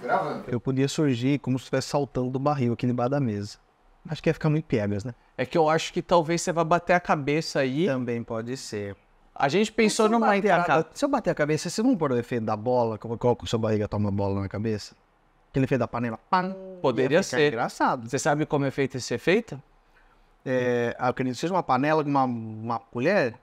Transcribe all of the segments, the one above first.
Gravando. Eu podia surgir como se estivesse saltando do barril aqui debaixo da mesa. Acho que ia ficar muito piegas, né? É que eu acho que talvez você vá bater a cabeça aí. Também pode ser. A gente pensou numa entrada. A... Se eu bater a cabeça, você não pôr o efeito da bola, como coloca o seu barriga toma bola na cabeça? Aquele efeito da panela. Poderia ser. Engraçado. Você sabe como é feito esse efeito? É, acredito que seja uma panela com uma, uma colher.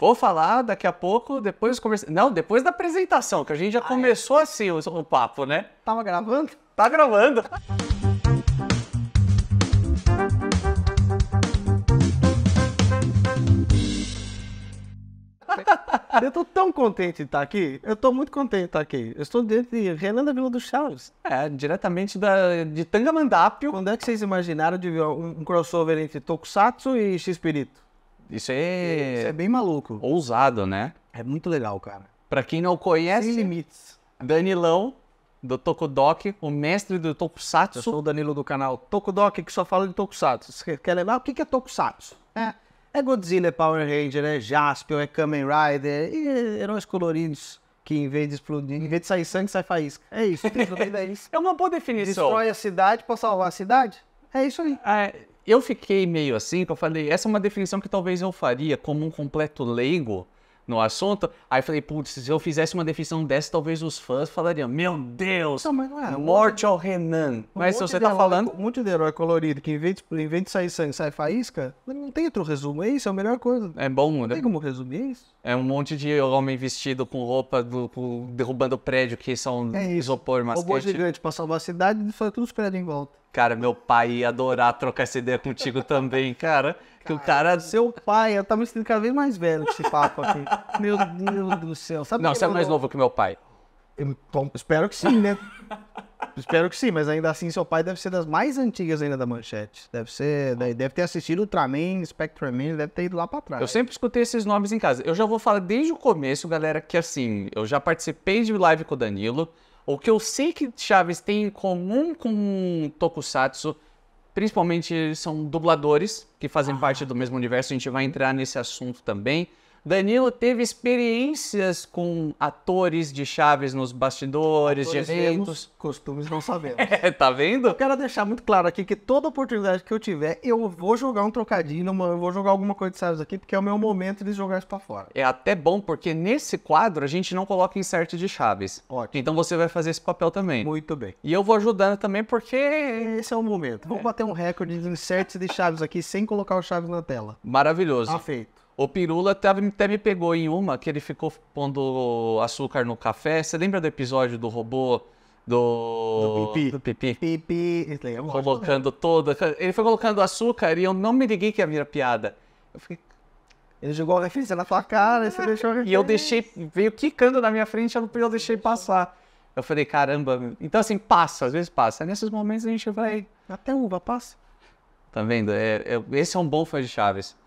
Vou falar daqui a pouco, depois dos comerciais. Não, depois da apresentação, que a gente já ah, é. começou é. assim o, o papo, né? Tava gravando? Tá gravando. Eu tô tão contente de estar aqui. Eu tô muito contente de estar aqui. Eu estou dentro de Renan da Vila dos Charles. É, diretamente da, de Tangamandapio. Quando é que vocês imaginaram de ver um, crossover entre Tokusatsu e x perito isso é. Isso é bem maluco. Ousado, né? É muito legal, cara. Pra quem não conhece. Sem limites. Danilão, do Tokudok, o mestre do Tokusatsu. Eu sou o Danilo do canal Tokudok, que só fala de Tokusatsu. Você quer lembrar o que é Tokusatsu? É, é Godzilla, é Power Ranger, é Jaspion, é Kamen Rider, e é heróis coloridos que em vez de explodir, em vez de sair sangue, sai faísca. É, é isso. é uma boa definição. Destrói a cidade pra salvar a cidade? É isso aí. É, eu fiquei meio assim, que eu falei, essa é uma definição que talvez eu faria como um completo leigo no assunto. Aí falei, putz, se eu fizesse uma definição dessa, talvez os fãs falariam, meu Deus, não, mas não é, morte ao Renan. mas se você tá herói, é falando... Um monte de herói colorido que, inventa, sair sangue, sai faísca, não tem outro resumo, é isso, é a melhor coisa. É bom, né? tem como resumir isso. É um monte de homem vestido com roupa, do, com, derrubando prédio, que são é isso. isopor, masquete. Robô gigante pra salvar a cidade e tudo os prédios em volta. Cara, meu pai ia adorar trocar essa ideia contigo também, cara. Que o cara. É seu pai, eu tava tá me sentindo cada vez mais velho com esse papo aqui. Meu Deus do céu. Sabe não, você é mais novo que meu pai. Eu, bom, então, espero que sim, né? espero que sim, mas ainda assim, seu pai deve ser das mais antigas ainda da manchete. Deve ser. Deve ter assistido Ultraman, Spectreman, deve ter ido lá pra trás. Eu sempre escutei esses nomes em casa. Eu já vou falar desde o começo, galera, que assim, eu já participei de live com o Danilo. O que eu sei que Chaves tem em comum com Tokusatsu, principalmente são dubladores que fazem ah. parte do mesmo universo, a gente vai entrar nesse assunto também. Danilo teve experiências com atores de chaves nos bastidores, atores de eventos. Vemos, costumes não sabemos. É, tá vendo? Eu quero deixar muito claro aqui que toda oportunidade que eu tiver, eu vou jogar um trocadilho, eu vou jogar alguma coisa de chaves aqui, porque é o meu momento de jogar isso pra fora. É até bom, porque nesse quadro a gente não coloca insert de chaves. Ótimo. Então você vai fazer esse papel também. Muito bem. E eu vou ajudando também, porque. Esse é o momento. Vamos é. bater um recorde de insert de chaves aqui sem colocar o chaves na tela. Maravilhoso. Tá feito. O Pirula até, até me pegou em uma que ele ficou pondo açúcar no café. Você lembra do episódio do robô do, do pipi. Do pipi. pipi. É colocando toda. Ele foi colocando açúcar e eu não me liguei que ia vir a piada. Eu fiquei. Ele jogou a referência na tua cara e você deixou a referência. E eu deixei. Veio quicando na minha frente, eu, não, eu deixei passar. Eu falei, caramba. Então, assim, passa, às vezes passa. Nesses momentos a gente vai. Até uva passa. Tá vendo? É, é, esse é um bom fã de Chaves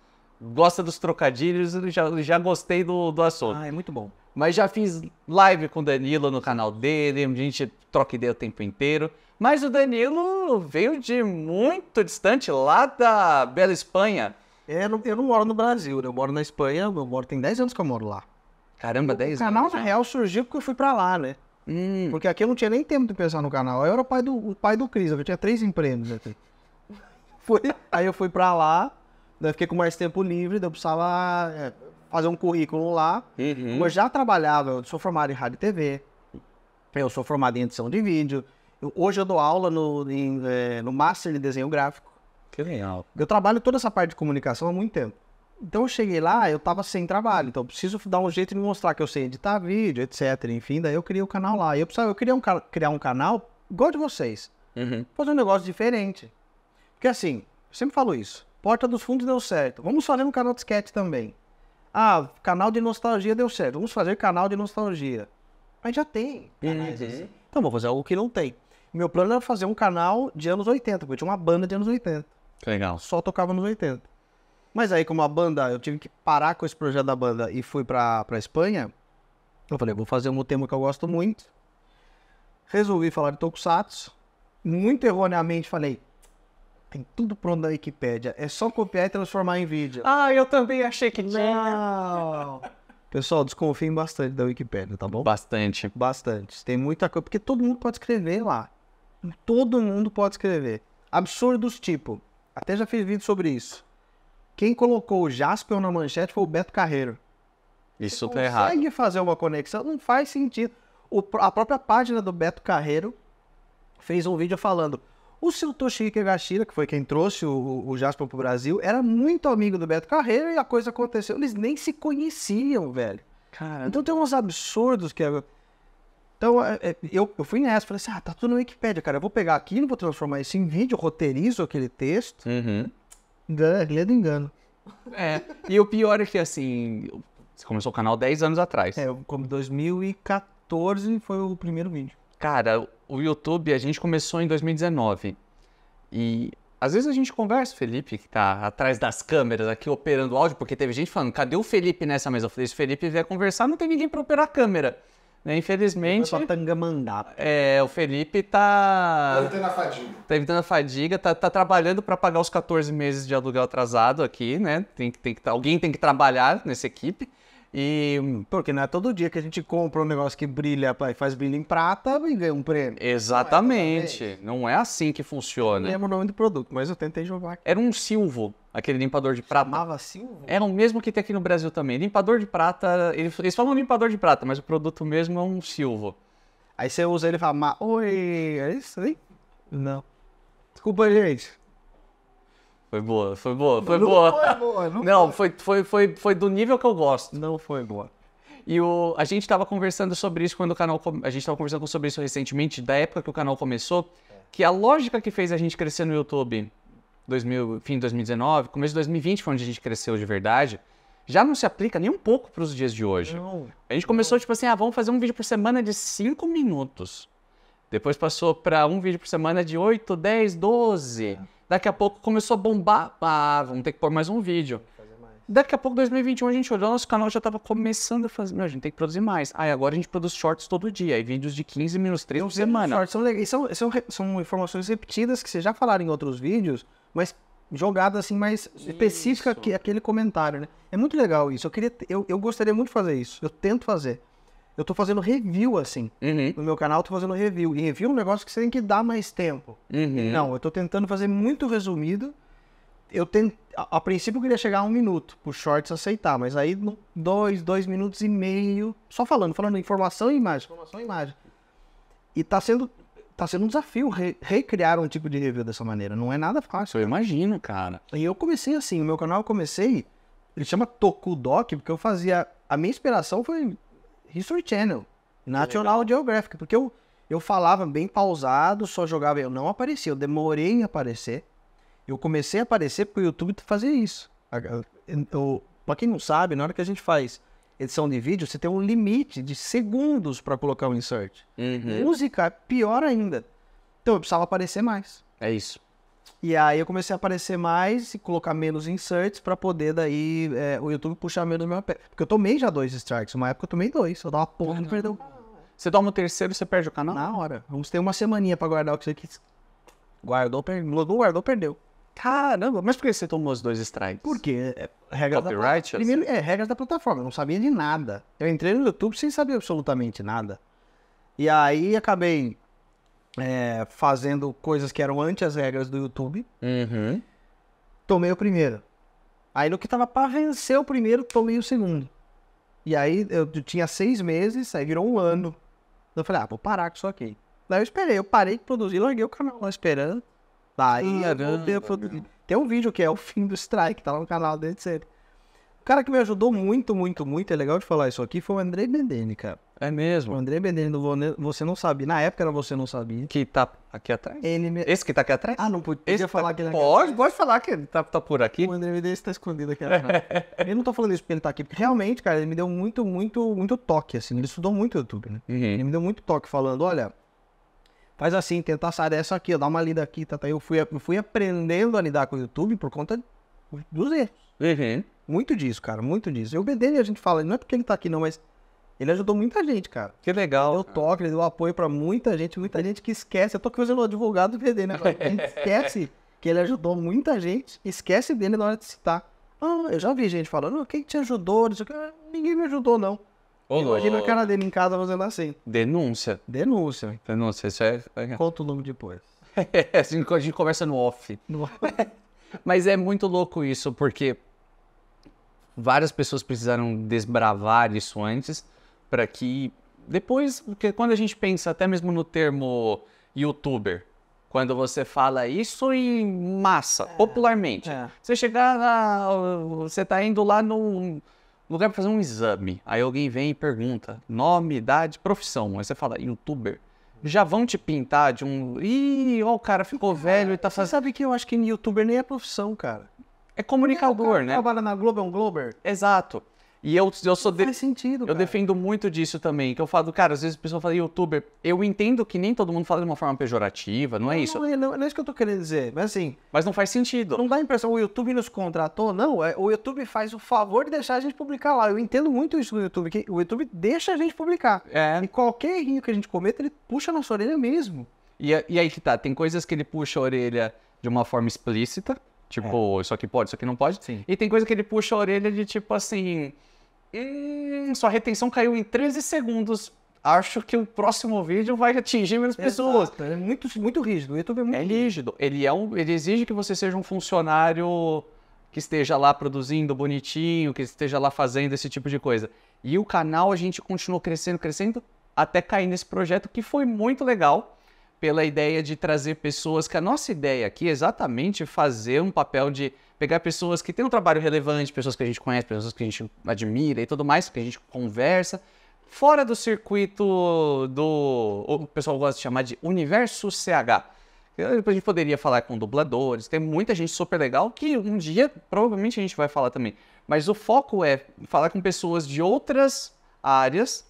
gosta dos trocadilhos, já, já gostei do, do assunto. Ah, é muito bom. Mas já fiz live com o Danilo no canal dele, a gente troca ideia o tempo inteiro. Mas o Danilo veio de muito distante, lá da Bela Espanha. É, eu não, eu não moro no Brasil, né? eu moro na Espanha, eu moro, tem 10 anos que eu moro lá. Caramba, 10 anos. O canal, na né? real, surgiu porque eu fui pra lá, né? Hum. Porque aqui eu não tinha nem tempo de pensar no canal. Eu era o pai do, o pai do Cris, eu tinha três empregos aqui. aí eu fui pra lá, Daí eu fiquei com mais tempo livre, daí eu precisava é, fazer um currículo lá. Uhum. Como eu já trabalhava, eu sou formado em rádio e TV, eu sou formado em edição de vídeo. Eu, hoje eu dou aula no, em, é, no Master de Desenho Gráfico. Que legal. Eu trabalho toda essa parte de comunicação há muito tempo. Então eu cheguei lá, eu tava sem trabalho, então eu preciso dar um jeito de mostrar que eu sei editar vídeo, etc. Enfim, daí eu criei o um canal lá. E eu precisava, eu queria um, criar um canal igual de vocês. Uhum. Fazer um negócio diferente. Porque assim, eu sempre falo isso. Porta dos Fundos deu certo. Vamos fazer um canal de sketch também. Ah, canal de nostalgia deu certo. Vamos fazer canal de nostalgia. Mas já tem. Canais, uhum. assim. Então vou fazer algo que não tem. Meu plano era fazer um canal de anos 80, porque eu tinha uma banda de anos 80. Legal. Só tocava nos 80. Mas aí, como a banda, eu tive que parar com esse projeto da banda e fui pra, pra Espanha, eu falei, vou fazer um tema que eu gosto muito. Resolvi falar de Tokusatsu. Muito erroneamente falei, tem tudo pronto na Wikipédia. É só copiar e transformar em vídeo. Ah, eu também achei que tinha. Não. Pessoal, desconfiem bastante da Wikipédia, tá bom? Bastante. Bastante. Tem muita coisa, porque todo mundo pode escrever lá. Todo mundo pode escrever. Absurdos tipo. Até já fiz vídeo sobre isso. Quem colocou o Jasper na manchete foi o Beto Carreiro. Isso tá errado. Consegue fazer uma conexão? Não faz sentido. O, a própria página do Beto Carreiro fez um vídeo falando: o seu Toshiki Higashira, que foi quem trouxe o, o Jasper pro Brasil, era muito amigo do Beto Carreiro e a coisa aconteceu. Eles nem se conheciam, velho. Então tem uns absurdos que... É, então, é, é, eu, eu fui nessa, falei assim, ah, tá tudo no Wikipedia, cara, eu vou pegar aqui, não vou transformar isso em vídeo, roteirizo aquele texto. Uhum. Engano, engano. É, e o pior é que, assim, você começou o canal 10 anos atrás. É, como 2014 foi o primeiro vídeo. Cara, o YouTube a gente começou em 2019. E às vezes a gente conversa, o Felipe, que tá atrás das câmeras aqui operando áudio, porque teve gente falando, cadê o Felipe nessa mesa? Eu falei, se o Felipe vier conversar, não tem ninguém para operar a câmera. Né? Infelizmente. tanga mandar É, o Felipe tá. Tá evitando a fadiga. Tá evitando a fadiga, tá, tá trabalhando para pagar os 14 meses de aluguel atrasado aqui, né? Tem, tem que, alguém tem que trabalhar nessa equipe. E porque não é todo dia que a gente compra um negócio que brilha e faz brilho em prata e ganha um prêmio. Exatamente. Não é, não é assim que funciona. Não lembro o nome do produto, mas eu tentei jogar. Era um Silvo, aquele limpador de prata. Chamava Silvo? Era o mesmo que tem aqui no Brasil também. Limpador de prata, eles falam limpador de prata, mas o produto mesmo é um Silvo. Aí você usa ele e fala, oi, é isso aí? Não. Desculpa, gente. Foi boa, foi boa, foi não boa. Foi boa não, não foi. Foi, foi, foi do nível que eu gosto. Não foi boa. E o, a gente estava conversando sobre isso quando o canal. A gente estava conversando sobre isso recentemente, da época que o canal começou, que a lógica que fez a gente crescer no YouTube, 2000, fim de 2019, começo de 2020 foi onde a gente cresceu de verdade, já não se aplica nem um pouco para os dias de hoje. Não, a gente começou tipo assim, ah, vamos fazer um vídeo por semana de 5 minutos. Depois passou para um vídeo por semana de 8, 10, 12. É. Daqui a pouco começou a bombar. Ah, vamos ter que pôr mais um vídeo. Daqui a pouco, 2021, a gente olhou, nosso canal já tava começando a fazer. Meu, a gente tem que produzir mais. Aí ah, agora a gente produz shorts todo dia, e vídeos de 15 minutos, 3 por semana. Shorts são legais. São, são, são, informações repetidas que você já falaram em outros vídeos, mas jogadas assim mais isso. específica que aquele comentário, né? É muito legal isso. Eu, queria, eu, eu gostaria muito de fazer isso. Eu tento fazer eu tô fazendo review, assim. Uhum. No meu canal eu tô fazendo review. E review é um negócio que você tem que dar mais tempo. Uhum. Não, eu tô tentando fazer muito resumido. Eu tento, a, a, princípio eu queria chegar a um minuto, pro shorts aceitar, mas aí dois, dois minutos e meio, só falando, falando informação e imagem, informação e imagem. E tá sendo, tá sendo um desafio re, recriar um tipo de review dessa maneira. Não é nada fácil. Eu imagino, cara. E eu comecei assim, o meu canal eu comecei, ele chama Tokudok, porque eu fazia, a minha inspiração foi History Channel, National Geographic, porque eu, eu falava bem pausado, só jogava, eu não aparecia, eu demorei em aparecer. Eu comecei a aparecer porque o YouTube fazia isso. Eu, pra quem não sabe, na hora que a gente faz edição de vídeo, você tem um limite de segundos para colocar o um insert. Uhum. Música, é pior ainda. Então eu precisava aparecer mais. É isso. E aí eu comecei a aparecer mais e colocar menos inserts para poder daí é, o YouTube puxar menos meu pé. Porque eu tomei já dois strikes. Uma época eu tomei dois. Eu dava porra e perdeu. Você toma o terceiro, você perde o canal? Na hora. Vamos ter uma semaninha para guardar o que você quis. Guardou, perdeu. Guardou, perdeu. Caramba, mas por que você tomou os dois strikes? Porque é regra Copyright, da Primeiro, assim? é regras da plataforma, eu não sabia de nada. Eu entrei no YouTube sem saber absolutamente nada. E aí acabei é, fazendo coisas que eram antes as regras do YouTube. Uhum. Tomei o primeiro. Aí no que tava pra vencer o primeiro, tomei o segundo. E aí eu tinha seis meses, aí virou um ano. Eu falei, ah, vou parar com isso aqui. Daí eu esperei, eu parei de produzir, larguei o canal lá esperando. Daí ah, eu voltei a produzir. Tem um vídeo que é o fim do strike, tá lá no canal dele, etc. O cara que me ajudou muito, muito, muito, é legal de falar isso aqui, foi o André Bendene, cara. É mesmo? O André Bendene do Você Não Sabia. Na época era Você Não Sabia. Que tá aqui atrás? Ele me... Esse que tá aqui atrás? Ah, não podia Esse falar tá... que ele é Pode, pode falar que ele tá, tá por aqui. O André Bendene está escondido aqui atrás. eu não tô falando isso porque ele tá aqui, porque realmente, cara, ele me deu muito, muito, muito toque, assim. Ele estudou muito YouTube, né? Uhum. Ele me deu muito toque falando, olha, faz assim, tentar sair dessa aqui, ó, dá uma lida aqui, tá, tá. Eu fui, eu fui aprendendo a lidar com o YouTube por conta dos erros. Uhum. Muito disso, cara, muito disso. Eu dele a gente fala, não é porque ele tá aqui não, mas ele ajudou muita gente, cara. Que legal. Ele deu toque, ele deu apoio para muita gente, muita gente que esquece. Eu tô aqui fazendo o advogado do BD, né? A gente esquece que ele ajudou muita gente, esquece dele na hora de citar. Ah, eu já vi gente falando, quem te ajudou? Ah, ninguém me ajudou, não. Ô, Imagina a cara dele em casa fazendo assim. Denúncia. Denúncia. Denúncia, isso é-, é. Conta o nome depois. É, assim, a gente conversa no off. No... Mas é muito louco isso, porque várias pessoas precisaram desbravar isso antes para que depois, porque quando a gente pensa até mesmo no termo youtuber, quando você fala isso em massa, é, popularmente, é. você chegar na, ah, você tá indo lá no lugar para fazer um exame, aí alguém vem e pergunta nome, idade, profissão, aí você fala youtuber já vão te pintar de um. Ih, ó, o cara ficou é, velho e tá fazendo. Você sabe que eu acho que youtuber nem é profissão, cara. É comunicador, é, né? Trabalha na Globo, é um Glober. Exato. E eu, eu sou. De... Faz sentido. Eu cara. defendo muito disso também. Que eu falo, cara, às vezes a pessoa fala youtuber. Eu entendo que nem todo mundo fala de uma forma pejorativa, não, é não é isso? Não é, não, não, é isso que eu tô querendo dizer. Mas assim. Mas não faz sentido. Não dá a impressão, o YouTube nos contratou, não. É, o YouTube faz o favor de deixar a gente publicar lá. Eu entendo muito isso do YouTube, que o YouTube deixa a gente publicar. É. E qualquer errinho que a gente cometa, ele puxa a nossa orelha mesmo. E, e aí que tá, tem coisas que ele puxa a orelha de uma forma explícita Tipo, é. isso aqui pode, isso aqui não pode. Sim. E tem coisa que ele puxa a orelha de tipo assim. Hum, sua retenção caiu em 13 segundos. Acho que o próximo vídeo vai atingir menos Exato. pessoas. É muito, muito rígido. O YouTube é muito é rígido. Ele, é um, ele exige que você seja um funcionário que esteja lá produzindo bonitinho, que esteja lá fazendo esse tipo de coisa. E o canal a gente continuou crescendo, crescendo, até cair nesse projeto que foi muito legal pela ideia de trazer pessoas que a nossa ideia aqui é exatamente fazer um papel de pegar pessoas que têm um trabalho relevante, pessoas que a gente conhece, pessoas que a gente admira e tudo mais, que a gente conversa, fora do circuito do. O pessoal gosta de chamar de universo CH. A gente poderia falar com dubladores, tem muita gente super legal que um dia provavelmente a gente vai falar também. Mas o foco é falar com pessoas de outras áreas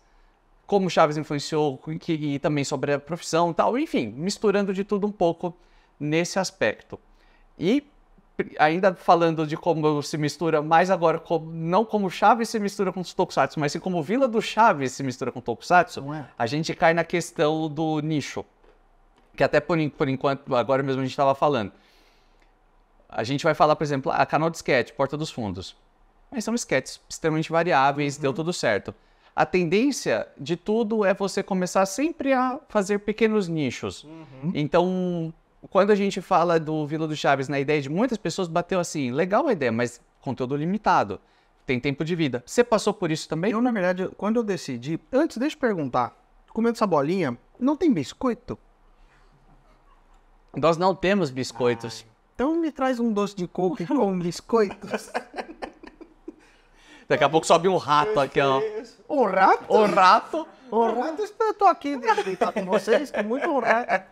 como Chaves influenciou que, e também sobre a profissão e tal, enfim, misturando de tudo um pouco nesse aspecto. E ainda falando de como se mistura, mais agora, como, não como Chaves se mistura com os Tokusatsu, mas sim como Vila do Chaves se mistura com Tokusatsu, é? a gente cai na questão do nicho. Que até por, por enquanto, agora mesmo a gente estava falando. A gente vai falar, por exemplo, a canal de sketch, Porta dos Fundos. Mas são sketches extremamente variáveis, uhum. deu tudo certo a tendência de tudo é você começar sempre a fazer pequenos nichos. Uhum. Então, quando a gente fala do Vila do Chaves na ideia de muitas pessoas, bateu assim, legal a ideia, mas conteúdo limitado. Tem tempo de vida. Você passou por isso também? Eu, na verdade, quando eu decidi, antes, deixa eu perguntar, comendo essa bolinha, não tem biscoito? Nós não temos biscoitos. Ai. Então me traz um doce de coco com biscoitos. Daqui a pouco sobe um rato aqui, ó. Um rato? Um rato. Um rato, eu tô aqui deitado com vocês, com muito rato.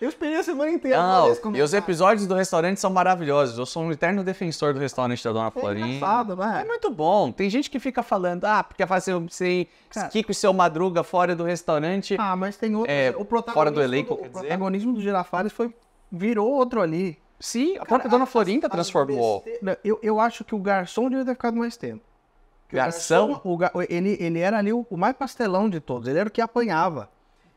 Eu esperei a semana inteira. Não, e os episódios do restaurante são maravilhosos. Eu sou um eterno defensor do restaurante da Dona Florinda. É engraçado, né? É muito bom. Tem gente que fica falando, ah, porque fazer você Cara, Kiko e seu Madruga fora do restaurante. Ah, mas tem outro. É, o protagonismo fora do elenco, do, O protagonismo do Girafares foi, virou outro ali. Sim, a própria Dona Florinda transformou. Eu, eu acho que o garçom devia ter ficado mais tempo. Que o garçom, ele, ele era ali o, o, mais pastelão de todos, ele era o que apanhava.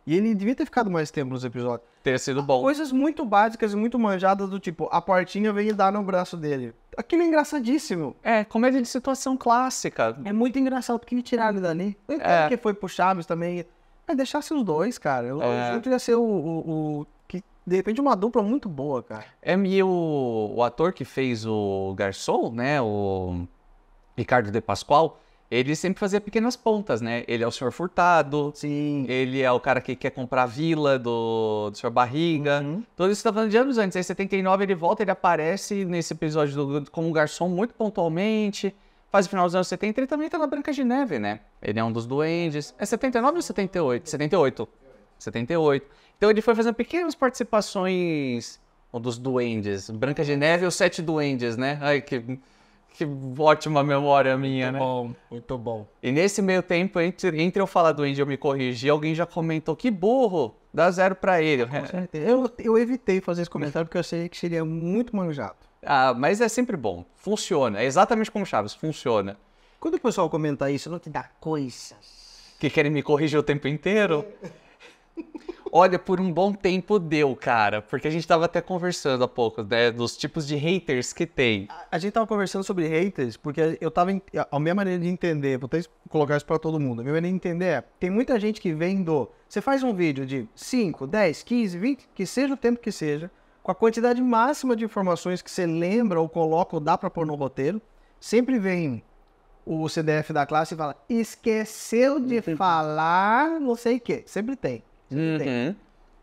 E ele devia ter ficado mais tempo nos episódios. Teria sido bom. Coisas muito básicas e muito manjadas do tipo, a portinha vem dar no braço dele. Aquilo é engraçadíssimo. É, comédia de situação clássica. É muito engraçado, porque me tiraram dali. Eu é. que foi pro Chaves também. Mas é, deixasse os dois, cara. Eu, é. ia ser o, o, o que de repente uma dupla muito boa, cara. É, e o, o ator que fez o garçom, né? O. Ricardo de Pascoal, ele sempre fazia pequenas pontas, né? Ele é o senhor Furtado. Sim. Ele é o cara que quer comprar a vila do, do senhor Barriga. Uhum. Tudo isso tá falando de anos antes. Em 79 ele volta, ele aparece nesse episódio do, como um garçom muito pontualmente. Faz o final dos anos 70, ele também tá na Branca de Neve, né? Ele é um dos duendes. É 79 ou 78? 78. 78. Então ele foi fazendo pequenas participações um dos duendes. Branca de Neve ou Sete Duendes, né? Ai, que que ótima memória minha, muito né? Bom, muito bom. E nesse meio tempo, entre, entre eu falar do índio e eu me corrigir, alguém já comentou que burro, dá zero para ele. É. Eu, eu evitei fazer esse comentário porque eu achei que seria muito manjado. Ah, mas é sempre bom. Funciona. É exatamente como Chaves, funciona. Quando o pessoal comenta isso, não te dá coisas. Que querem me corrigir o tempo inteiro? Olha, por um bom tempo deu, cara. Porque a gente tava até conversando há pouco, né? Dos tipos de haters que tem. A, a gente tava conversando sobre haters, porque eu tava. A minha maneira de entender, vou até colocar isso pra todo mundo. A minha maneira de entender é: tem muita gente que vem do. Você faz um vídeo de 5, 10, 15, 20, que seja o tempo que seja, com a quantidade máxima de informações que você lembra ou coloca ou dá pra pôr no roteiro. Sempre vem o CDF da classe e fala: esqueceu de falar não sei o quê. Sempre tem. Uhum. Tem.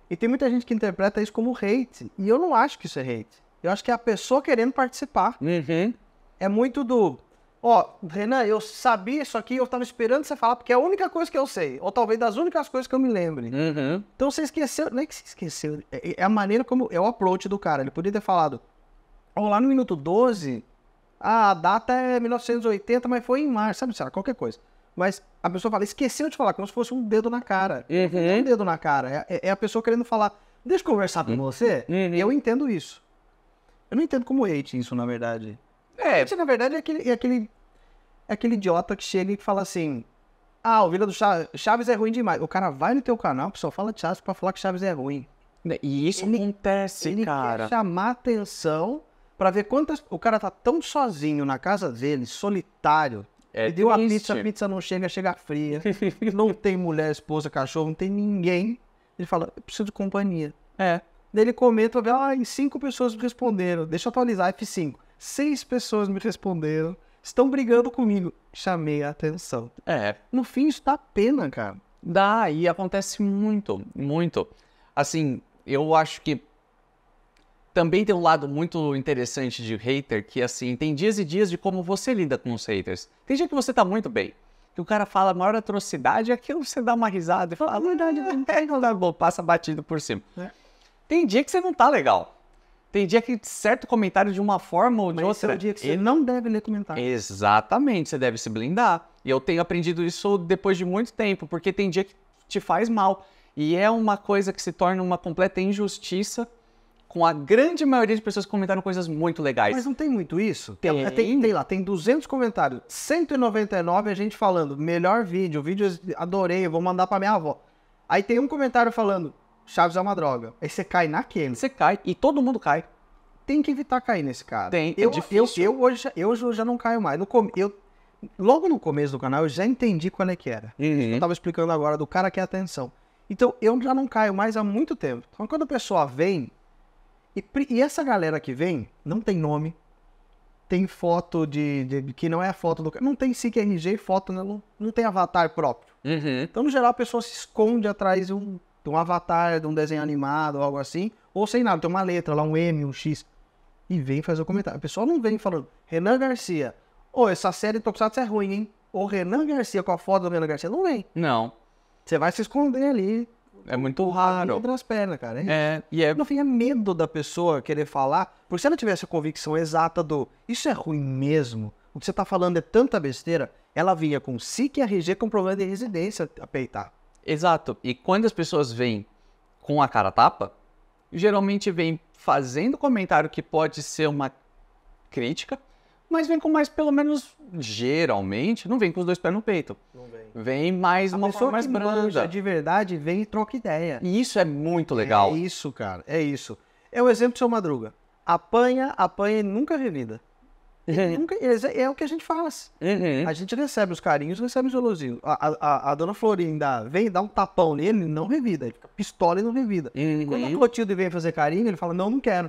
E tem muita gente que interpreta isso como hate. E eu não acho que isso é hate. Eu acho que é a pessoa querendo participar. Uhum. É muito do. Ó, oh, Renan, eu sabia isso aqui, eu tava esperando você falar, porque é a única coisa que eu sei. Ou talvez das únicas coisas que eu me lembre. Uhum. Então você esqueceu. Não é que você esqueceu. É, é a maneira como. É o approach do cara. Ele podia ter falado. Ó, oh, lá no minuto 12. Ah, a data é 1980, mas foi em março, sabe? Sei lá, qualquer coisa mas a pessoa fala, esqueceu de falar, como se fosse um dedo na cara. Uhum. Não é, é um dedo na cara, é, é, é, a pessoa querendo falar, deixa eu conversar com uhum. você. Uhum. Eu entendo isso. Eu não entendo como hate isso, na verdade. É. Hate, na verdade, é aquele, é aquele, é aquele idiota que chega e fala assim, ah, o Vila do Chaves, Chaves é ruim demais. O cara vai no teu canal, pessoal fala de Chaves pra falar que Chaves é ruim. E isso ele, acontece, ele cara. Quer chamar atenção para ver quantas. O cara tá tão sozinho na casa dele, solitário, é deu a pizza, a pizza não chega, chega fria. não tem mulher, esposa, cachorro, não tem ninguém. Ele fala, eu preciso de companhia. É. Daí ele comenta, vê, ah, cinco pessoas me responderam. Deixa eu atualizar, F5. Seis pessoas me responderam. Estão brigando comigo. Chamei a atenção. É. No fim, isso dá pena, cara. Dá, e acontece muito, muito. Assim, eu acho que também tem um lado muito interessante de hater, que é assim, tem dias e dias de como você lida com os haters. Tem dia que você tá muito bem, que o cara fala a maior atrocidade, aquilo você dá uma risada e fala, ah, não dá, não dá bom, passa batido por cima. É. Tem dia que você não tá legal. Tem dia que certo comentário de uma forma ou de Mas outra. é o dia que você ele... não deve ler comentário. Exatamente, você deve se blindar. E eu tenho aprendido isso depois de muito tempo, porque tem dia que te faz mal. E é uma coisa que se torna uma completa injustiça com a grande maioria de pessoas que comentaram coisas muito legais. Mas não tem muito isso? Tem. Tem, tem lá, tem 200 comentários, 199 a gente falando, melhor vídeo, vídeo adorei, vou mandar pra minha avó. Aí tem um comentário falando, Chaves é uma droga. Aí você cai naquele. Você cai, e todo mundo cai. Tem que evitar cair nesse cara. Tem, é eu, é difícil. Eu, eu, hoje, eu já não caio mais. No com, eu, logo no começo do canal, eu já entendi qual é que era. Uhum. Eu tava explicando agora do cara que é atenção. Então, eu já não caio mais há muito tempo. Então, quando a pessoa vem e, e, essa galera que vem não tem nome, tem foto de, de, de que não é a foto do cara, não tem CQRG, foto né, não, não tem avatar próprio. Uhum. Então no geral a pessoa se esconde atrás de um, de um avatar, de um desenho animado, algo assim, ou sem nada, tem uma letra lá, um M, um X e vem fazer o comentário. A pessoa não vem falando Renan Garcia, ô, oh, essa série Tokusatsu é ruim, hein? Ou Renan Garcia com a foto do Renan Garcia, não vem. Não. Você vai se esconder ali é muito raro. Entra nas pernas, cara. É, é, e é... Não fica medo da pessoa querer falar, porque se ela tivesse a convicção exata do isso é ruim mesmo, o que você tá falando é tanta besteira, ela vinha com SIC e RG com problema de residência a peitar. Exato. E quando as pessoas vêm com a cara tapa, geralmente vem fazendo comentário que pode ser uma crítica, mas vem com mais, pelo menos, geralmente, não vem com os dois pés no peito. Não vem. Vem mais uma pessoa mais branda. de verdade vem e troca ideia. E isso é muito legal. É isso, cara. É isso. É o exemplo do seu Madruga. Apanha, apanha e nunca revida. Nunca, é o que a gente faz. Uhum. A gente recebe os carinhos, recebe os elogios. A, a, a, dona Florinda vem dar um tapão nele, não revida. Ele fica pistola e não revida. Uhum. Quando a Clotilde vem fazer carinho, ele fala: Não, não quero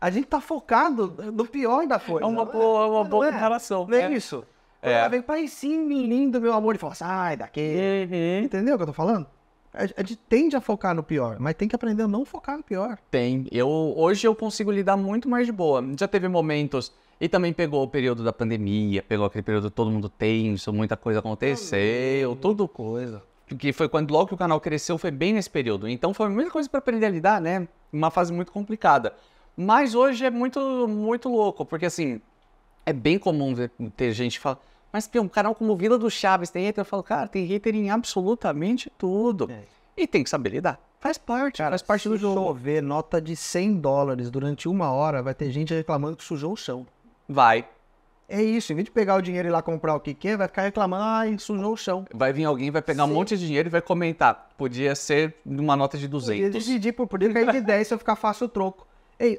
a gente tá focado no pior da coisa. É uma boa, é uma boa é? comparação. Não é, é. isso? É. Vem, paizinho lindo, meu amor, e fala, sai daqui. Uhum. Entendeu o que eu tô falando? A gente tende a focar no pior, mas tem que aprender a não focar no pior. Tem. Eu, hoje eu consigo lidar muito mais de boa. Já teve momentos. E também pegou o período da pandemia, pegou aquele período todo mundo tenso, muita coisa aconteceu, tudo coisa. Que foi quando logo que o canal cresceu, foi bem nesse período. Então foi muita coisa para aprender a lidar, né? Uma fase muito complicada. Mas hoje é muito, muito louco, porque assim, é bem comum ver, ter gente que fala, mas tem um canal como Vila do Chaves tem hater? Eu falo, cara, tem hater em absolutamente tudo. É. E tem que saber lidar. Faz parte, cara, faz parte do jogo. Se chover nota de 100 dólares durante uma hora, vai ter gente reclamando que sujou o chão. Vai. É isso, em vez de pegar o dinheiro e ir lá comprar o que quer, vai ficar reclamando, ai, sujou o chão. Vai vir alguém, vai pegar Sim. um monte de dinheiro e vai comentar. Podia ser uma nota de 200. Podia dividir, por podia cair de 10 se eu ficar fácil o troco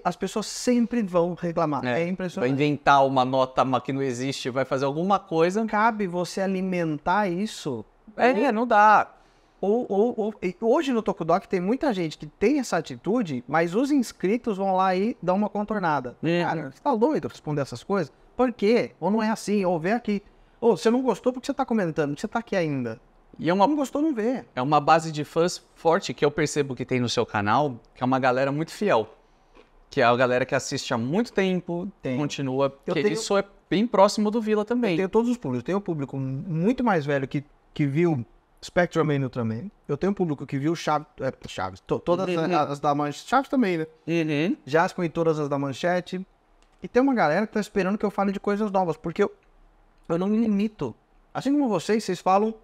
as pessoas sempre vão reclamar. É, é impressionante. Vai inventar uma nota que não existe, vai fazer alguma coisa. Cabe você alimentar isso? É, ou, não dá. Ou, ou, ou, hoje no Tokudok tem muita gente que tem essa atitude, mas os inscritos vão lá e dão uma contornada. É. Cara, você tá doido responder essas coisas? Por quê? Ou não é assim? Ou vem aqui. Ou você não gostou porque você tá comentando, porque você tá aqui ainda. E é uma, não gostou, não vê. É uma base de fãs forte que eu percebo que tem no seu canal, que é uma galera muito fiel. Que é a galera que assiste há muito tempo, tem. continua. Eu tenho... Isso é bem próximo do Vila também. Eu tenho todos os públicos. Eu tenho um público muito mais velho que, que viu Spectrum e Ultraman. Eu tenho um público que viu Chaves. É, Chaves todas uhum. as, as, da Manchete. Chaves também, né? Uhum. Jasper e todas as da Manchete. E tem uma galera que tá esperando que eu fale de coisas novas, porque eu, eu não me limito. Assim como vocês, vocês falam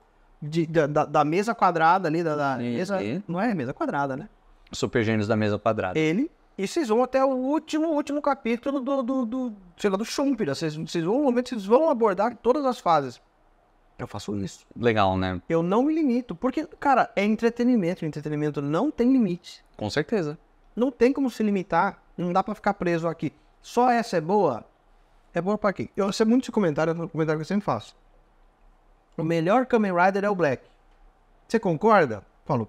de, da, da, da, mesa quadrada ali, da, da uhum. mesa. Não é mesa quadrada, né? Super gênios da mesa quadrada. Ele e vocês vão até o último, último capítulo do, do, do sei lá, do Schumpeter. Né? Vocês, vocês vão, no momento, vocês vão abordar todas as fases. Eu faço isso. Legal, né? Eu não me limito, porque, cara, é entretenimento. entretenimento não tem limite. Com certeza. Não tem como se limitar. Não dá para ficar preso aqui. Só essa é boa? É boa pra quem? Eu recebo é muitos comentários, é um comentário que eu sempre faço. O melhor Kamen Rider é o Black. Você concorda? Falo,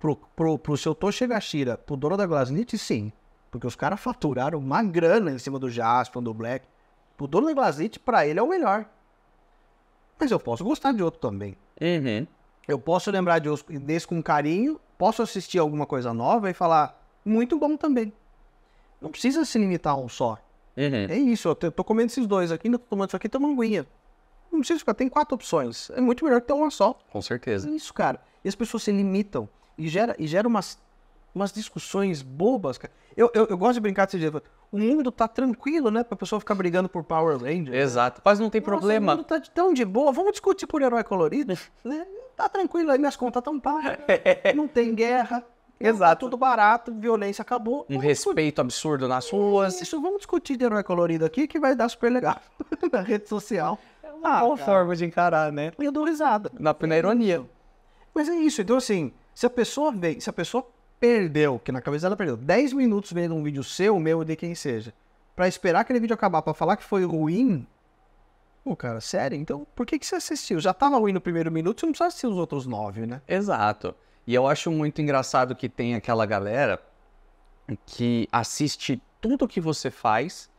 pro, pro, pro seu Toshigashira, pro dono da Glasnit, sim. Porque os caras faturaram uma grana em cima do Jasper, do Black. pro dono da Glasnit, para ele, é o melhor. Mas eu posso gostar de outro também. Uhum. Eu posso lembrar de outro, desse com carinho, posso assistir alguma coisa nova e falar, muito bom também. Não precisa se limitar a um só. Uhum. É isso, eu tô comendo esses dois aqui, ainda tô tomando isso aqui, tomando manguinha. Não precisa ficar, tem quatro opções. É muito melhor ter uma só. Com certeza. É isso, cara. E as pessoas se limitam e gera, e gera umas, umas discussões bobas, cara. Eu, eu, eu gosto de brincar desse jeito. O mundo tá tranquilo, né? Pra pessoa ficar brigando por Power Ranger. Né? Exato. Mas não tem Nossa, problema. O mundo tá tão de boa. Vamos discutir por herói colorido, né? Tá tranquilo aí, minhas contas tão pagas. não tem guerra. Tá Exato. Tudo barato, violência acabou. Um vamos respeito discutir. absurdo nas ruas. Isso, vamos discutir de herói colorido aqui que vai dar super legal na rede social. É uma ah, boa forma de encarar, né? Eu dou risada. Na, na ironia. Mas é isso, então assim, se a pessoa vem, se a pessoa perdeu, que na cabeça dela perdeu, 10 minutos vendo um vídeo seu, meu, de quem seja, para esperar aquele vídeo acabar para falar que foi ruim, Pô, cara, sério? Então, por que, que você assistiu? Já tava ruim no primeiro minuto, você não precisa assistir os outros nove, né? Exato. E eu acho muito engraçado que tem aquela galera que assiste tudo que você faz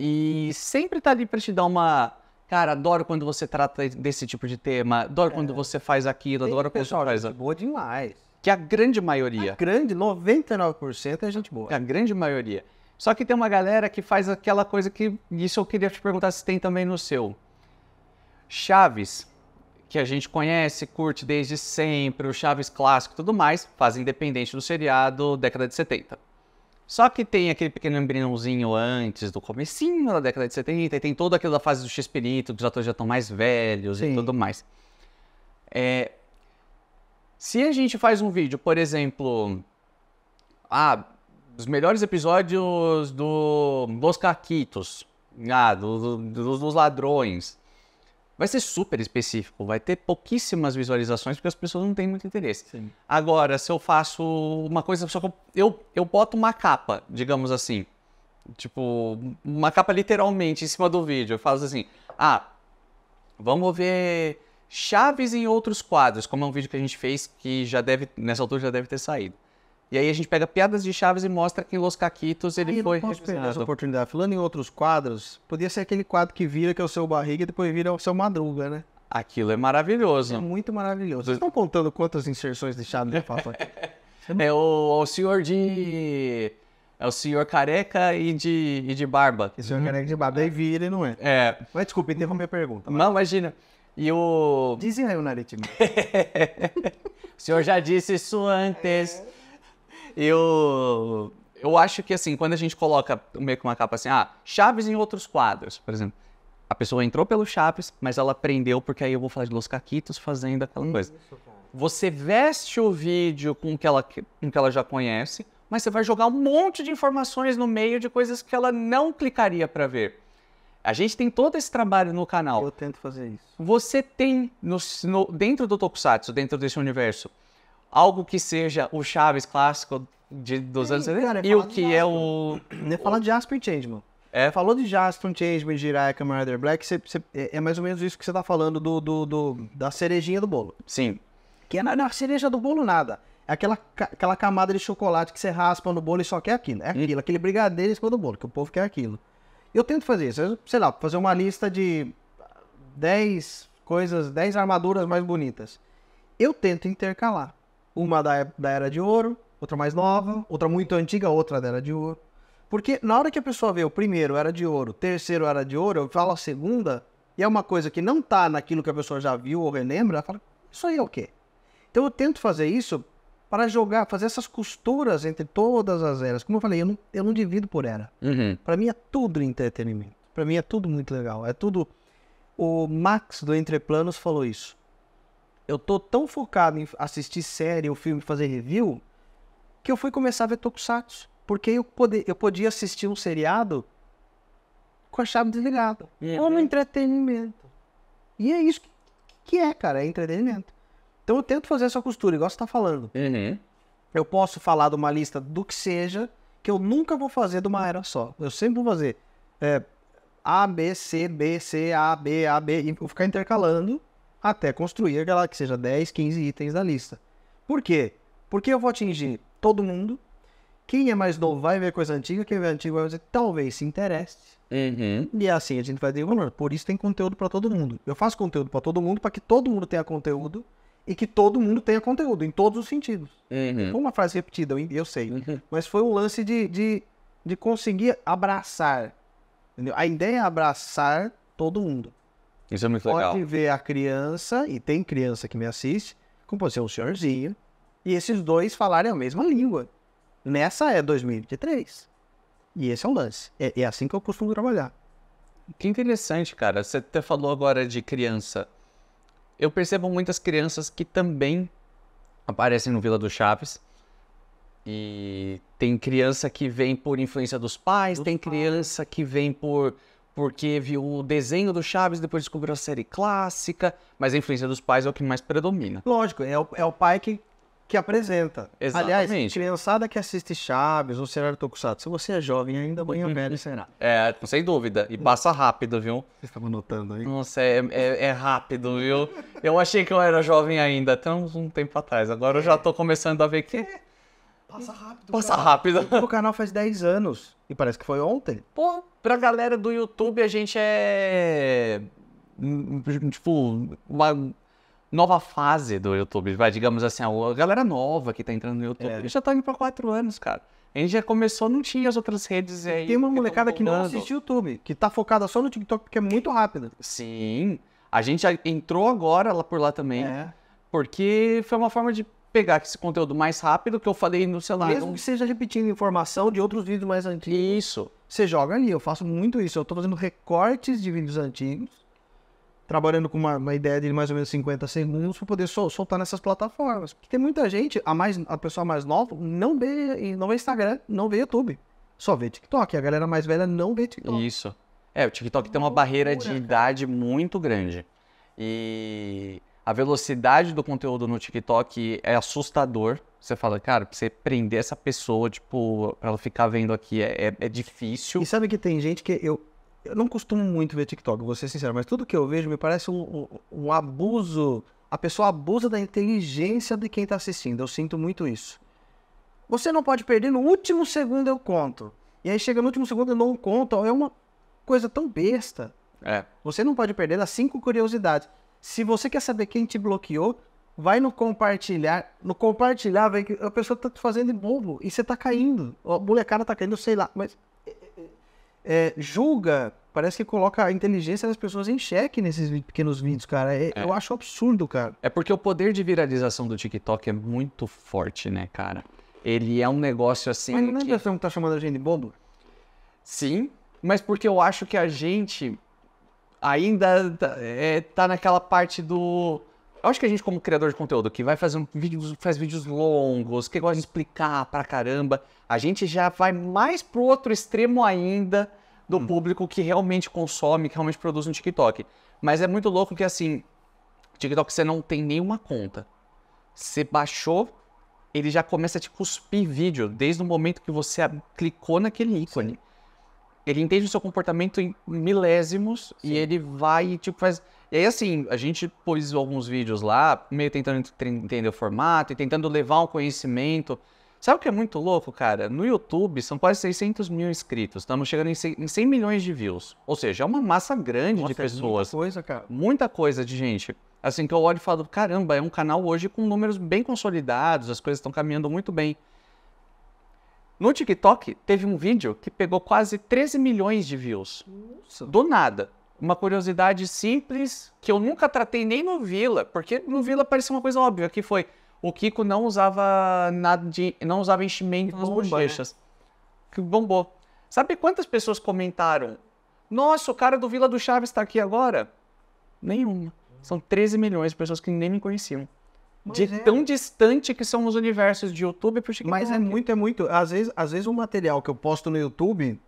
e sempre tá ali pra te dar uma Cara, adoro quando você trata desse tipo de tema, adoro é. quando você faz aquilo, Tem adoro quando você faz. Boa demais. Que a grande maioria. A grande, 99% é gente boa. A grande maioria. Só que tem uma galera que faz aquela coisa que. Isso eu queria te perguntar se tem também no seu. Chaves, que a gente conhece, curte desde sempre, o Chaves clássico e tudo mais, faz independente do seriado década de 70. Só que tem aquele pequeno embriãozinho antes do comecinho da década de 70, e tem todo aquela da fase do X-Perito, que os atores já estão mais velhos Sim. e tudo mais. É, se a gente faz um vídeo, por exemplo, ah, os melhores episódios do dos Caquitos, ah, do, do, dos ladrões, vai ser super específico, vai ter pouquíssimas visualizações porque as pessoas não têm muito interesse. Sim. Agora, se eu faço uma coisa, só que eu, eu, eu boto uma capa, digamos assim, tipo, uma capa literalmente em cima do vídeo, eu falo assim, ah, vamos ver chaves em outros quadros, como é um vídeo que a gente fez que já deve, nessa altura já deve ter saído. E aí a gente pega piadas de Chaves e mostra que em Los Caquitos ele foi posso essa oportunidade. Falando em outros quadros, podia ser aquele quadro que vira que é o seu barriga e depois vira o seu madruga, né? Aquilo é maravilhoso. É muito maravilhoso. Vocês estão contando quantas inserções de Chaves de Papa aqui? é o, o senhor de... É o senhor careca e de, e de barba. o senhor uhum. careca de barba. Daí vira e não é. É. Mas desculpa, interromper a pergunta. Mas... Não, imagina. E o... Dizem aí o naritmo. o senhor já disse isso antes. É eu eu acho que assim, quando a gente coloca meio que uma capa assim, ah, Chaves em outros quadros, por exemplo, a pessoa entrou pelo Chaves, mas ela aprendeu porque aí eu vou falar de Los Caquitos fazendo aquela coisa. Isso, você veste o vídeo com o que ela, com que ela já conhece, mas você vai jogar um monte de informações no meio de coisas que ela não clicaria para ver. A gente tem todo esse trabalho no canal. Eu tento fazer isso. Você tem no, no, dentro do Tokusatsu, dentro desse universo, algo que seja o Chaves clássico de, dos anos 70 cara, é e o que é o. Nem né, falar de Jasper Changeman. É? Falou de Jasper Changeman e Camarader Black, cê, cê, é, é mais ou menos isso que você tá falando do, do, do da cerejinha do bolo. Sim. Que é na, na cereja do bolo nada. É aquela, aquela camada de chocolate que você raspa no bolo e só quer aquilo. É hum. aquilo, hum. aquele brigadeiro em cima do bolo, que o povo quer aquilo. Eu tento fazer isso. sei lá, fazer uma lista de 10 coisas, 10 armaduras mais bonitas. Eu tento intercalar. Uma da, é, da Era de Ouro, outra mais nova, outra muito antiga, outra da Era de Ouro. Porque na hora que a pessoa vê o primeiro Era de Ouro, o terceiro Era de Ouro, eu falo a segunda, e é uma coisa que não tá naquilo que a pessoa já viu ou relembra, ela fala, isso aí é o quê? Então eu tento fazer isso para jogar, fazer essas costuras entre todas as eras. Como eu falei, eu não, eu não divido por era. Uhum. Para mim é tudo entretenimento. Para mim é tudo muito legal. É tudo. O Max do Entreplanos falou isso eu tô tão focado em assistir série ou filme, fazer review, que eu fui começar a ver Tokusatsu. Porque eu, pode, eu podia assistir um seriado com a chave desligada. Uhum. Ou no entretenimento. E é isso que, que é, cara, é entretenimento. Então eu tento fazer essa costura, igual você tá falando. Uhum. Eu posso falar de uma lista do que seja, que eu nunca vou fazer de uma era só. Eu sempre vou fazer é, A, B, C, B, C, A, B, A, B, e vou ficar intercalando até construir aquela que seja 10, 15 itens da lista. Por quê? Porque eu vou atingir todo mundo. Quem é mais novo vai ver coisa antiga, quem é antigo vai dizer, talvez se interesse. Uhum. E é assim a gente vai ter valor. Por isso tem conteúdo para todo mundo. Eu faço conteúdo para todo mundo para que todo mundo tenha conteúdo e que todo mundo tenha conteúdo, em todos os sentidos. Uhum. Foi uma frase repetida, eu sei. Uhum. Mas foi um lance de, de, de conseguir abraçar. Entendeu? A ideia é abraçar todo mundo. Isso é muito pode legal. Pode ver a criança, e tem criança que me assiste, como pode ser um senhorzinho, e esses dois falarem a mesma língua. Nessa é 2023. E esse é o lance. É, é, assim que eu costumo trabalhar. Que interessante, cara. Você até falou agora de criança. Eu percebo muitas crianças que também aparecem no Vila do Chaves. E tem criança que vem por influência dos pais, dos tem pais. criança que vem por porque viu o desenho do Chaves, depois descobriu a série clássica, mas a influência dos pais é o que mais predomina. Lógico, é o, é o pai que, que apresenta. Exatamente. Aliás, criançada que assiste Chaves, o Cenário Tokusatsu, se você é jovem ainda, banho velho será. É, sem dúvida, e passa rápido, viu? Vocês estavam notando aí? Nossa, é, é, é, rápido, viu? Eu achei que eu era jovem ainda, até um tempo atrás, agora eu já tô começando a ver que... Passa rápido. Passa cara. rápido. O canal faz 10 anos. E parece que foi ontem. Pô, pra galera do YouTube, a gente é. Hum, tipo, uma nova fase do YouTube. Vai, digamos assim, a galera nova que tá entrando no YouTube. É. Já tá indo pra 4 anos, cara. A gente já começou, não tinha as outras redes aí. Tem uma molecada que não assiste YouTube, que tá focada só no TikTok porque é muito rápida. Sim. A gente entrou agora lá por lá também. É. Porque foi uma forma de pegar esse conteúdo mais rápido que eu falei no celular. Mesmo que seja repetindo informação de outros vídeos mais antigos. Isso. Você joga ali, eu faço muito isso. Eu estou fazendo recortes de vídeos antigos, trabalhando com uma, uma, ideia de mais ou menos 50 segundos para poder sol, soltar nessas plataformas. Porque tem muita gente, a, mais, a pessoa mais nova, não vê, não vê Instagram, não vê YouTube. Só vê TikTok. A galera mais velha não vê TikTok. Isso. É, o TikTok tem uma barreira de idade muito grande. E a velocidade do conteúdo no TikTok é assustador. Você fala, cara, pra você prender essa pessoa, tipo, pra ela ficar vendo aqui é, é, é difícil. E sabe que tem gente que eu, eu não costumo muito ver TikTok, vou ser sincero, mas tudo que eu vejo me parece um, um, um abuso. A pessoa abusa da inteligência de quem tá assistindo. Eu sinto muito isso. Você não pode perder, no último segundo eu conto. E aí chega no último segundo e não conta. É uma coisa tão besta. É. Você não pode perder as cinco curiosidades. Se você quer saber quem te bloqueou, vai no compartilhar. No compartilhar, que a pessoa tá te fazendo bobo e você tá caindo. A molecada tá caindo, sei lá, mas. É, é, é julga, parece que coloca a inteligência das pessoas em xeque nesses pequenos vídeos, cara. É, é. Eu acho absurdo, cara. É porque o poder de viralização do TikTok é muito forte, né, cara? Ele é um negócio assim. Mas não é que... a pessoa que tá chamando a gente de bobo? Sim, mas porque eu acho que a gente ainda tá, é, tá naquela parte do. Eu acho que a gente, como criador de conteúdo, que vai fazendo vídeos, faz vídeos longos, que gosta de explicar pra caramba, a gente já vai mais pro outro extremo ainda do hum. público que realmente consome, que realmente produz no TikTok. Mas é muito louco que assim, TikTok você não tem nenhuma conta. Você baixou, ele já começa a te cuspir vídeo desde o momento que você clicou naquele ícone. Sim. Ele entende o seu comportamento em milésimos Sim. e ele vai e tipo faz. E aí, assim, a gente pôs alguns vídeos lá, meio tentando entender o formato e tentando levar um conhecimento. Sabe o que é muito louco, cara? No YouTube são quase 600 mil inscritos. Estamos chegando em 100 milhões de views. Ou seja, é uma massa grande Nossa, de pessoas. É muita coisa, cara. Muita coisa de gente. Assim que eu olho e falo, caramba, é um canal hoje com números bem consolidados, as coisas estão caminhando muito bem. No TikTok teve um vídeo que pegou quase 13 milhões de views. Nossa. Do nada. Uma curiosidade simples que eu nunca tratei nem no Vila, porque no Vila parecia uma coisa óbvia, que foi o Kiko não usava nada de. não usava enchimento nas né? bochechas. Que bombou. Sabe quantas pessoas comentaram? Nossa, o cara do Vila do Chaves está aqui agora? Nenhuma. São 13 milhões de pessoas que nem me conheciam de é. tão distante que são os universos de YouTube pro TikTok. Mas é muito, é muito. Às vezes, às vezes o material que eu posto no YouTube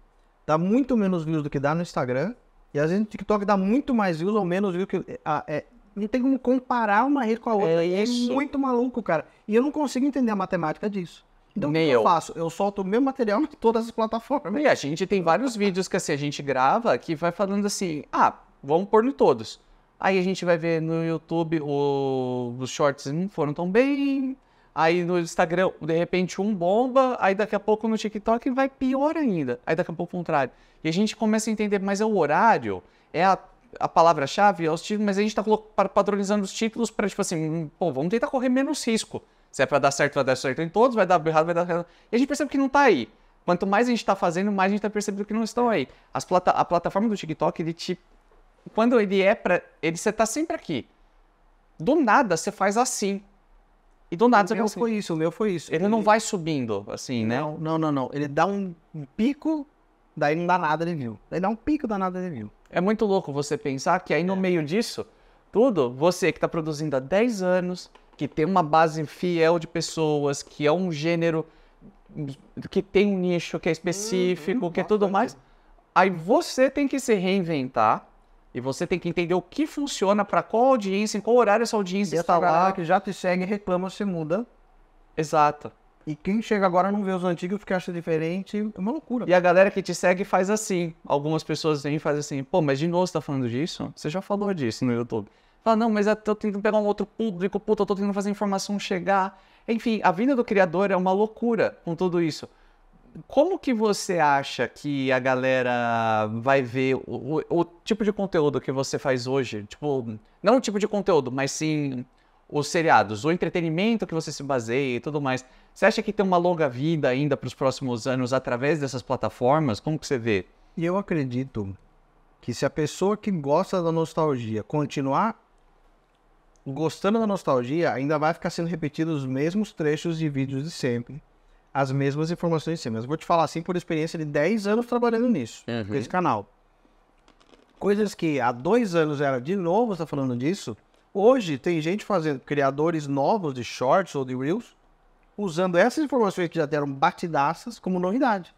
dá muito menos views do que dá no Instagram. E às vezes no TikTok dá muito mais views ou menos views que. Ah, é, não tem como comparar uma rede com a outra. É, isso. é muito maluco, cara. E eu não consigo entender a matemática disso. Então, Nem o que eu, eu faço? Eu solto o meu material em todas as plataformas. E a gente tem vários vídeos que assim, a gente grava que vai falando assim: ah, vamos pôr no todos. Aí a gente vai ver no YouTube o, os shorts não foram tão bem. Aí no Instagram, de repente, um bomba. Aí daqui a pouco no TikTok vai pior ainda. Aí daqui a pouco o contrário. E a gente começa a entender, mas é o horário, é a, a palavra-chave, é os títulos, mas a gente está padronizando os títulos para, tipo assim, hum, pô, vamos tentar correr menos risco. Se é para dar certo, vai dar certo em todos, vai dar errado, vai dar errado. E a gente percebe que não está aí. Quanto mais a gente está fazendo, mais a gente está percebendo que não estão aí. Plata a plataforma do TikTok, ele te quando ele é para ele você tá sempre aqui. Do nada você faz assim. E do nada o você meu assim. foi isso, o meu foi isso. Ele, ele, não vai subindo assim, né? Não, não, não, não. Ele dá um, um pico, daí não dá nada de mil. Daí dá um pico, dá nada de mil. É muito louco você pensar que aí no é. meio disso, tudo, você que tá produzindo há 10 anos, que tem uma base fiel de pessoas, que é um gênero que tem um nicho que é específico, hum, que é tudo mais. Aí você tem que se reinventar e você tem que entender o que funciona para qual audiência, em qual horário essa audiência está lá. que já te segue, reclama, se muda. Exato. E quem chega agora não vê os antigos porque acha diferente, é uma loucura. E a galera que te segue faz assim. Algumas pessoas vêm e fazem assim, pô, mas de novo você tá falando disso? Você já falou disso no YouTube. Fala, não, mas eu tô tentando pegar um outro público, puta, eu tô tentando fazer a informação chegar. Enfim, a vida do criador é uma loucura com tudo isso como que você acha que a galera vai ver o, o, o, tipo de conteúdo que você faz hoje? Tipo, não o tipo de conteúdo, mas sim os seriados, o entretenimento que você se baseia e tudo mais. Você acha que tem uma longa vida ainda para os próximos anos através dessas plataformas? Como que você vê? E eu acredito que se a pessoa que gosta da nostalgia continuar gostando da nostalgia, ainda vai ficar sendo repetido os mesmos trechos de vídeos de sempre as mesmas informações sempre. Mas vou te falar assim por experiência de 10 anos trabalhando nisso, uhum. com esse canal. Coisas que há dois anos era de novo, está falando disso. Hoje tem gente fazendo, criadores novos de shorts ou de reels, usando essas informações que já deram batidaças como novidade.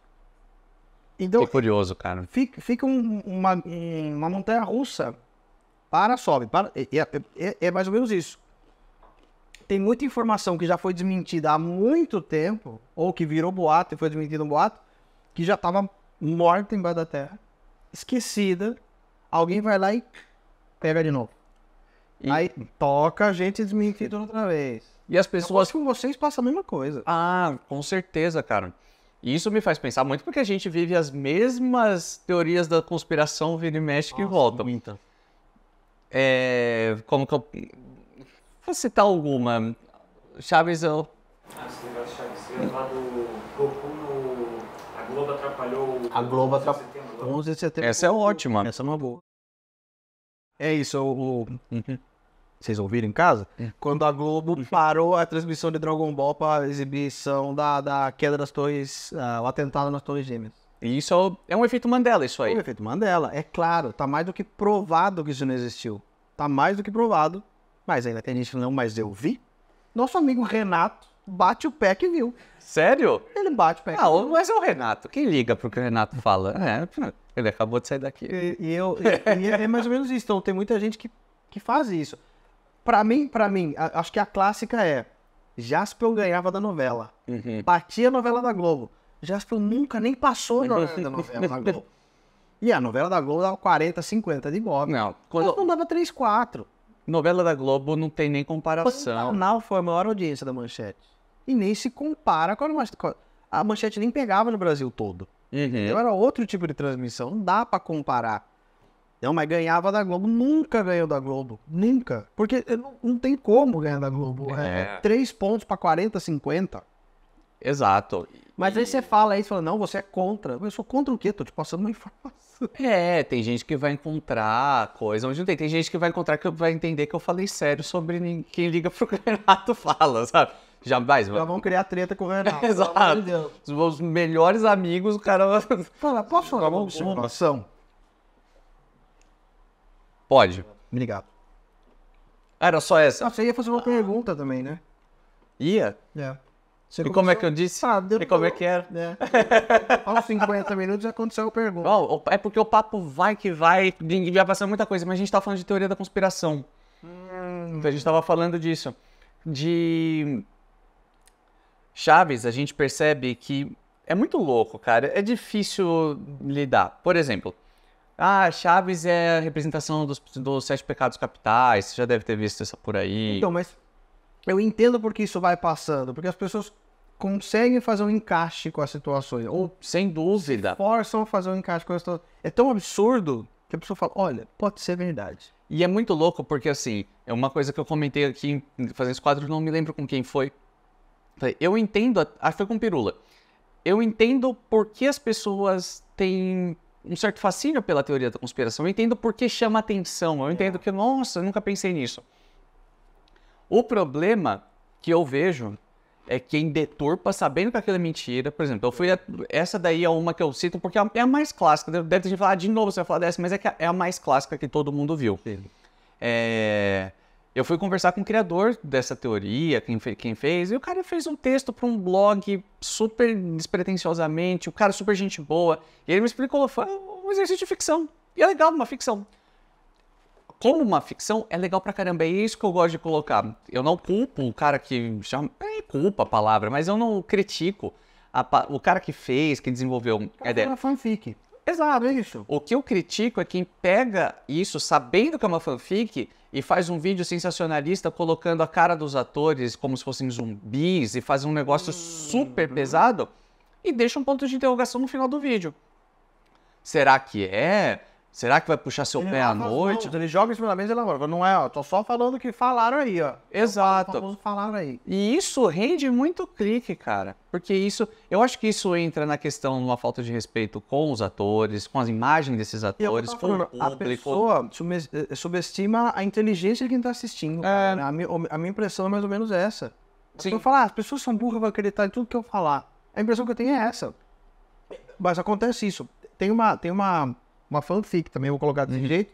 Então, que curioso, cara. Fica, fica um, uma, uma montanha russa. Para, sobe. Para, é, é, é mais ou menos isso tem muita informação que já foi desmentida há muito tempo, ou que virou boato e foi desmentido um boato, que já estava morta embaixo da terra, esquecida. Alguém vai lá e pega de novo. E... Aí toca a gente desmentido outra vez. E as pessoas. Eu acho que vocês passa a mesma coisa. Ah, com certeza, cara. E isso me faz pensar muito porque a gente vive as mesmas teorias da conspiração vira e mexe que voltam. Muita. É, como que eu citar alguma, Chaves ou... Ah, esse negócio de Chaves, lá do A Globo atrapalhou... A Globo atrapalhou... 11 de setembro. Essa é ótima. Essa é uma boa. É isso, o... Uhum. vocês ouviram em casa, hum. quando a Globo uhum. parou a transmissão de Dragon Ball para exibição da, da queda das torres, uh, o atentado nas torres gêmeas. E isso é um efeito Mandela, isso aí. É um efeito Mandela, é claro. Tá mais do que provado que isso não existiu. Tá mais do que provado mas ainda tem gente que não, mas eu vi. Nosso amigo Renato bate o pé que viu. Sério? Ele bate o pé. Ah, mas é o Renato. Quem liga pro que o Renato fala? É, ele acabou de sair daqui. E, e eu, e, e é mais ou menos isso. Então, tem muita gente que, que faz isso. Para mim, para mim, a, acho que a clássica é eu ganhava da novela. Uhum. Batia a novela da Globo. Jasper nunca nem passou na novela da Globo. E a novela da Globo dava 40, 50 de Bob. Não, quando... Mas não dava 3, 4. Novela da Globo não tem nem comparação. Pantanal foi a maior audiência da Manchete. E nem se compara com a Manchete. A Manchete nem pegava no Brasil todo. Uhum. Então era outro tipo de transmissão. Não dá para comparar. Não, mas ganhava da Globo. Nunca ganhou da Globo. Nunca. Porque não, não tem como ganhar da Globo. É. é. pontos para 40, 50. Exato. Mas e... aí você fala aí, você fala, não, você é contra. Eu sou contra o quê? Tô te passando uma informação. É, tem gente que vai encontrar coisa onde não tem. Tem gente que vai encontrar que vai entender que eu falei sério sobre quem liga pro Renato fala, sabe? Jamais. Já vão criar treta com o Renato. Exato. os meus melhores amigos, o cara Fala, posso falar uma observação? Pode. Obrigado. Ah, era só essa? Ah, você ia fazer uma ah. pergunta também, né? Ia? É. Você e como é que eu disse? Ah, e como é que era? É. Aos 50 minutos aconteceu a pergunta. é porque o papo vai que vai, vai passando muita coisa, mas a gente tá falando de teoria da conspiração. Hum. Então a gente tava falando disso. De Chaves, a gente percebe que é muito louco, cara. É difícil lidar. Por exemplo, ah, Chaves é a representação dos, dos sete pecados capitais. Você já deve ter visto essa por aí. Então, mas eu entendo porque isso vai passando, porque as pessoas conseguem fazer um encaixe com as situações. Ou sem dúvida. Forçam a fazer um encaixe com as situações. É tão absurdo que a pessoa fala, olha, pode ser verdade. E é muito louco porque, assim, é uma coisa que eu comentei aqui fazendo esse quadro, não me lembro com quem foi. Eu entendo, acho ah, que foi com Pirula. Eu entendo por que as pessoas têm um certo fascínio pela teoria da conspiração. Eu entendo por que chama atenção. Eu entendo é. que, nossa, eu nunca pensei nisso. O problema que eu vejo é quem deturpa sabendo que aquilo é mentira. Por exemplo, eu fui. A, essa daí é uma que eu cito porque é a é mais clássica. Deve ter gente falar ah, de novo, você vai falar dessa, mas é, que é a mais clássica que todo mundo viu. É, eu fui conversar com o criador dessa teoria, quem, fe, quem fez, e o cara fez um texto para um blog super despretensiosamente, o cara super gente boa, e ele me explicou: foi um exercício de ficção. E é legal, uma ficção como uma ficção, é legal pra caramba. É isso que eu gosto de colocar. Eu não culpo o cara que chama. É, culpa a palavra, mas eu não critico a, o cara que fez, que desenvolveu É uma fanfic. Exato. É isso. O que eu critico é quem pega isso, sabendo que é uma fanfic, e faz um vídeo sensacionalista colocando a cara dos atores como se fossem zumbis e faz um negócio hum, super hum. pesado e deixa um ponto de interrogação no final do vídeo. Será que é? Será que vai puxar seu ele pé à noite? Mãos, então ele joga em cima da mesa e lava. Agora não é, ó, tô só falando o que falaram aí, ó. É Exato. Falo, falaram aí. E isso rende muito clique, cara. Porque isso, eu acho que isso entra na questão de uma falta de respeito com os atores, com as imagens desses é atores, eu falando, com o público. A pessoa eh, subestima a inteligência de quem tá assistindo. É... Né? A, minha, a, minha, impressão é mais ou menos essa. Se eu falar, as pessoas são burras, vão acreditar em tudo que eu falar. A impressão que eu tenho é essa. Mas acontece isso. Tem uma, tem uma uma fanfic também, vou colocar desse uhum. jeito.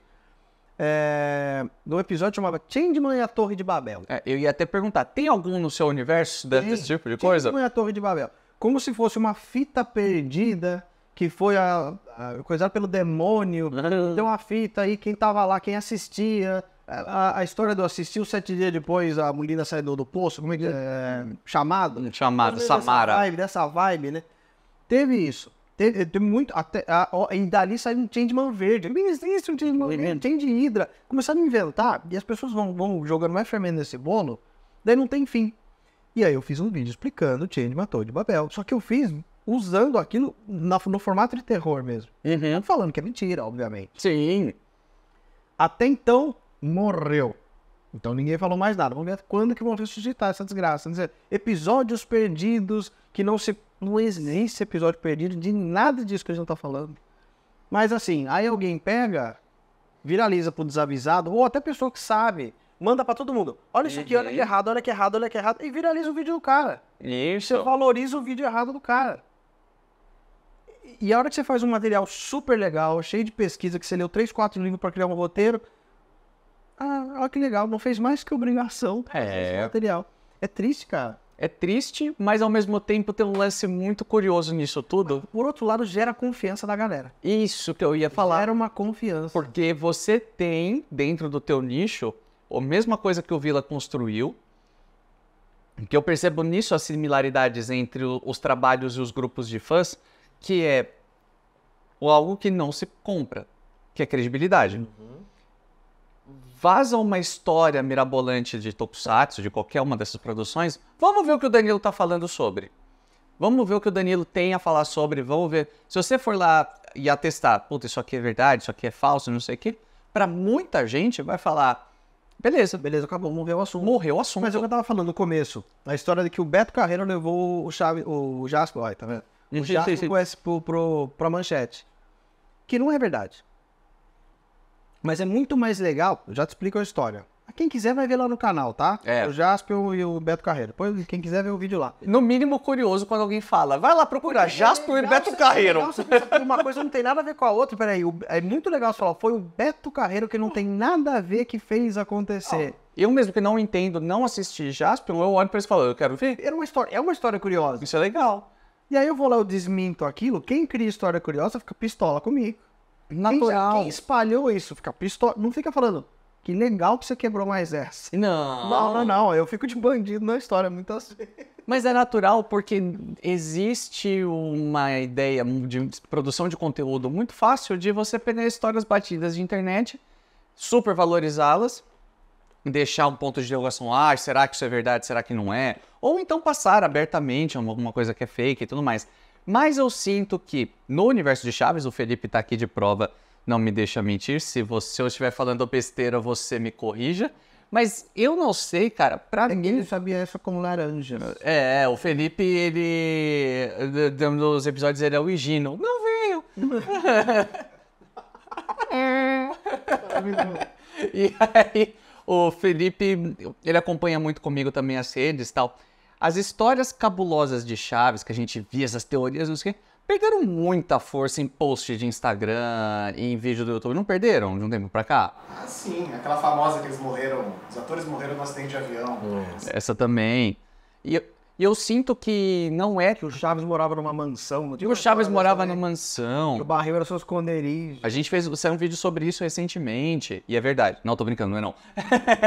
É, no episódio chamava Changeman e é a Torre de Babel. É, eu ia até perguntar, tem algum no seu universo desse tem, tipo de coisa? Changeman é e a Torre de Babel. Como se fosse uma fita perdida que foi a, a, coisada pelo demônio. Deu ah. uma fita aí, quem tava lá, quem assistia. A, a, história do assistiu sete dias depois a menina saiu do, do poço, como é que é? é. Chamado? Chamado, Samara. Dessa vibe, dessa vibe, né? Teve isso. Eh, tem, muito. Até, a, e dali sai um mão verde. É existe um mão verde. Change hidra Começaram a inventar e as pessoas vão, vão jogando mais fermento nesse bolo. Daí não tem fim. E aí eu fiz um vídeo explicando o Changeman matou de Babel. Só que eu fiz usando aquilo na, no formato de terror mesmo. Uhum. Falando que é mentira, obviamente. Sim. Até então, morreu. Então ninguém falou mais nada. Vamos ver quando que vão ressuscitar essa desgraça. Episódios perdidos que não se não existe episódio perdido de nada disso que a gente está falando. Mas assim, aí alguém pega, viraliza pro desavisado, ou até pessoa que sabe, manda para todo mundo. Olha isso aqui, olha que uhum. errado, olha que errado, olha que errado. E viraliza o vídeo do cara. Isso. Você valoriza o vídeo errado do cara. E a hora que você faz um material super legal, cheio de pesquisa, que você leu 3, 4 livros para criar um roteiro. Ah, olha que legal, não fez mais que obrigação. É. Material. É triste, cara é triste, mas ao mesmo tempo tem um lance muito curioso nisso tudo. Por outro lado, gera confiança da galera. Isso que eu ia falar. Gera uma confiança. Porque você tem, dentro do teu nicho, a mesma coisa que o Vila construiu, que eu percebo nisso as similaridades entre os trabalhos e os grupos de fãs, que é algo que não se compra, que é credibilidade. Uhum vaza uma história mirabolante de Tokusatsu, de qualquer uma dessas produções, vamos ver o que o Danilo está falando sobre. Vamos ver o que o Danilo tem a falar sobre, vamos ver. Se você for lá e atestar, puta, isso aqui é verdade, isso aqui é falso, não sei o quê, para muita gente vai falar, beleza. Beleza, acabou, morreu o assunto. Morreu o assunto. Mas é o que eu tava falando no começo, a história de que o Beto Carreiro levou o, Chave, o Jasper, olha, tá vendo? O Jasper pro, pro, pra manchete. Que não é verdade. Mas é muito mais legal, eu já te explico a história. Quem quiser vai ver lá no canal, tá? É. O Jasper e o Beto Carreiro. Depois, quem quiser ver o vídeo lá. No mínimo curioso quando alguém fala. Vai lá procurar é, Jasper e é, Beto é, Carreiro. Nossa, uma coisa não tem nada a ver com a outra. Peraí, é muito legal você falar. Foi o Beto Carreiro que não tem nada a ver que fez acontecer. Ah, eu mesmo que não entendo, não assisti Jasper, eu olho pra eles e falo, eu quero ver. Era uma história, é uma história curiosa. Isso é legal. E aí eu vou lá, eu desminto aquilo. Quem cria história curiosa fica pistola comigo natural. Quem, espalhou isso fica pistola. Não fica falando, que legal que você quebrou mais essa. Não. Não, não, não. Eu fico de bandido na história muitas vezes. Mas é natural porque existe uma ideia de produção de conteúdo muito fácil de você pegar histórias batidas de internet, supervalorizá-las, deixar um ponto de interrogação, ah, será que isso é verdade, será que não é? Ou então passar abertamente alguma coisa que é fake e tudo mais. Mas eu sinto que no universo de Chaves, o Felipe está aqui de prova, não me deixa mentir. Se você se eu estiver falando besteira, você me corrija. Mas eu não sei, cara, pra é mim. Ele sabia essa como laranja. É, é, o Felipe, ele. Nos episódios ele é o Higino. Não veio! e aí, o Felipe, ele acompanha muito comigo também as redes e tal as histórias cabulosas de Chaves, que a gente via essas teorias, não sei o quê, perderam muita força em post de Instagram e em vídeo do YouTube. Não perderam de um tempo pra cá? Ah, sim. Aquela famosa que eles morreram, os atores morreram no acidente de avião. Hum. Essa também. E eu, eu sinto que não é. Que o Chaves morava numa mansão. Não tinha tipo, o Chaves morava numa mansão. Que o barril era seu esconderijo. A gente fez um vídeo sobre isso recentemente. E é verdade. Não, tô brincando, não é não.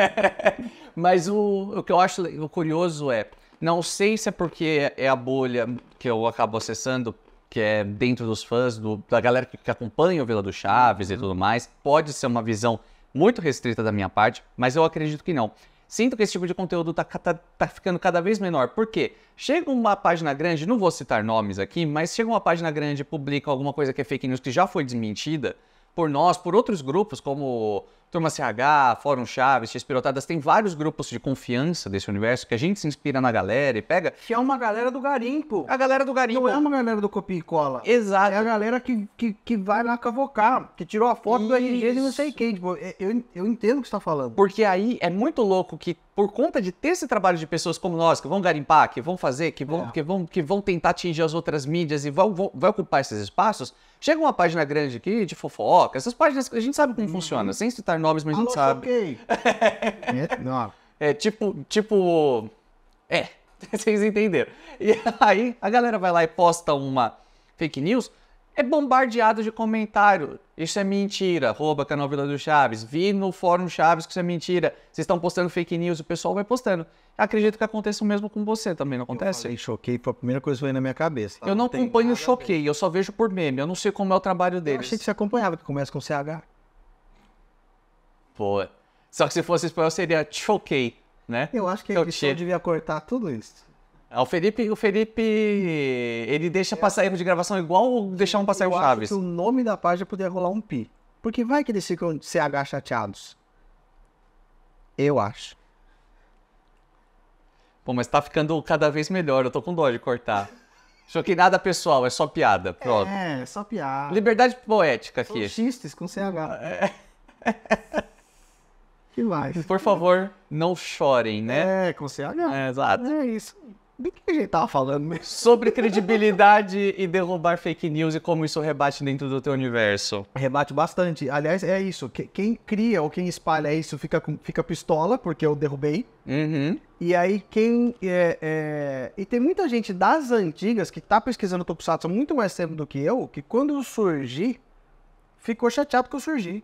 Mas o, o que eu acho o curioso é não sei se é porque é a bolha que eu acabo acessando, que é dentro dos fãs, do, da galera que, que acompanha o Vila do Chaves uhum. e tudo mais. Pode ser uma visão muito restrita da minha parte, mas eu acredito que não. Sinto que esse tipo de conteúdo tá, tá, tá ficando cada vez menor. Por quê? Chega uma página grande, não vou citar nomes aqui, mas chega uma página grande e publica alguma coisa que é fake news que já foi desmentida por nós, por outros grupos, como Turma CH, Fórum Chaves, X-Pirotadas, tem vários grupos de confiança desse universo que a gente se inspira na galera e pega. Que é uma galera do garimpo. A galera do garimpo. Não é uma galera do copia e cola. Exato. É a galera que, que, que vai lá cavocar, que tirou a foto Isso. do RG e não sei quem. Tipo, é, eu, eu entendo o que você tá falando. Porque aí é muito louco que por conta de ter esse trabalho de pessoas como nós, que vão garimpar, que vão fazer, que vão, é. que vão, que vão tentar atingir as outras mídias e vão, vão, vai ocupar esses espaços, chega uma página grande aqui de fofoca, essas páginas que a gente sabe como uhum. funciona, sem citar nomes, mas Alô, a gente sabe. Okay. é, é tipo, tipo. É, vocês entenderam. E aí a galera vai lá e posta uma fake news é bombardeado de comentário. Isso é mentira. Rouba canal Vila do Chaves. Vi no fórum Chaves que isso é mentira. Vocês estão postando fake news, o pessoal vai postando. Acredito que aconteça o mesmo com você também, não acontece? Eu choquei, foi a primeira coisa que veio na minha cabeça. Eu não, não acompanho o choquei, eu só vejo por meme. Eu não sei como é o trabalho deles. Eu achei que você acompanhava, que começa com CH. Pô. Só que se fosse espanhol seria choquei, né? Eu acho que a edição devia cortar tudo isso. É, o Felipe, o Felipe, ele deixa passar erro de gravação igual ou deixar um passar erro eu Chaves? Acho que o nome da página poderia rolar um pi. Porque vai que eles ficam CH chateados. Eu acho. Pô, mas tá ficando cada vez melhor. Eu tô com dó de cortar. que nada pessoal, é só piada. Pronto. É, só piada. Liberdade poética aqui. São com CH. É. que mais? Por favor, não chorem, né? É, com CH. É, exato. É isso. De que a gente tava falando mesmo? Sobre credibilidade e derrubar fake news e como isso rebate dentro do teu universo. Rebate bastante. Aliás, é isso. Quem cria ou quem espalha isso fica, fica pistola, porque eu derrubei. Uhum. E aí quem... É, é... E tem muita gente das antigas que tá pesquisando Tokusatsu muito mais tempo do que eu, que quando eu surgi, ficou chateado que eu surgi.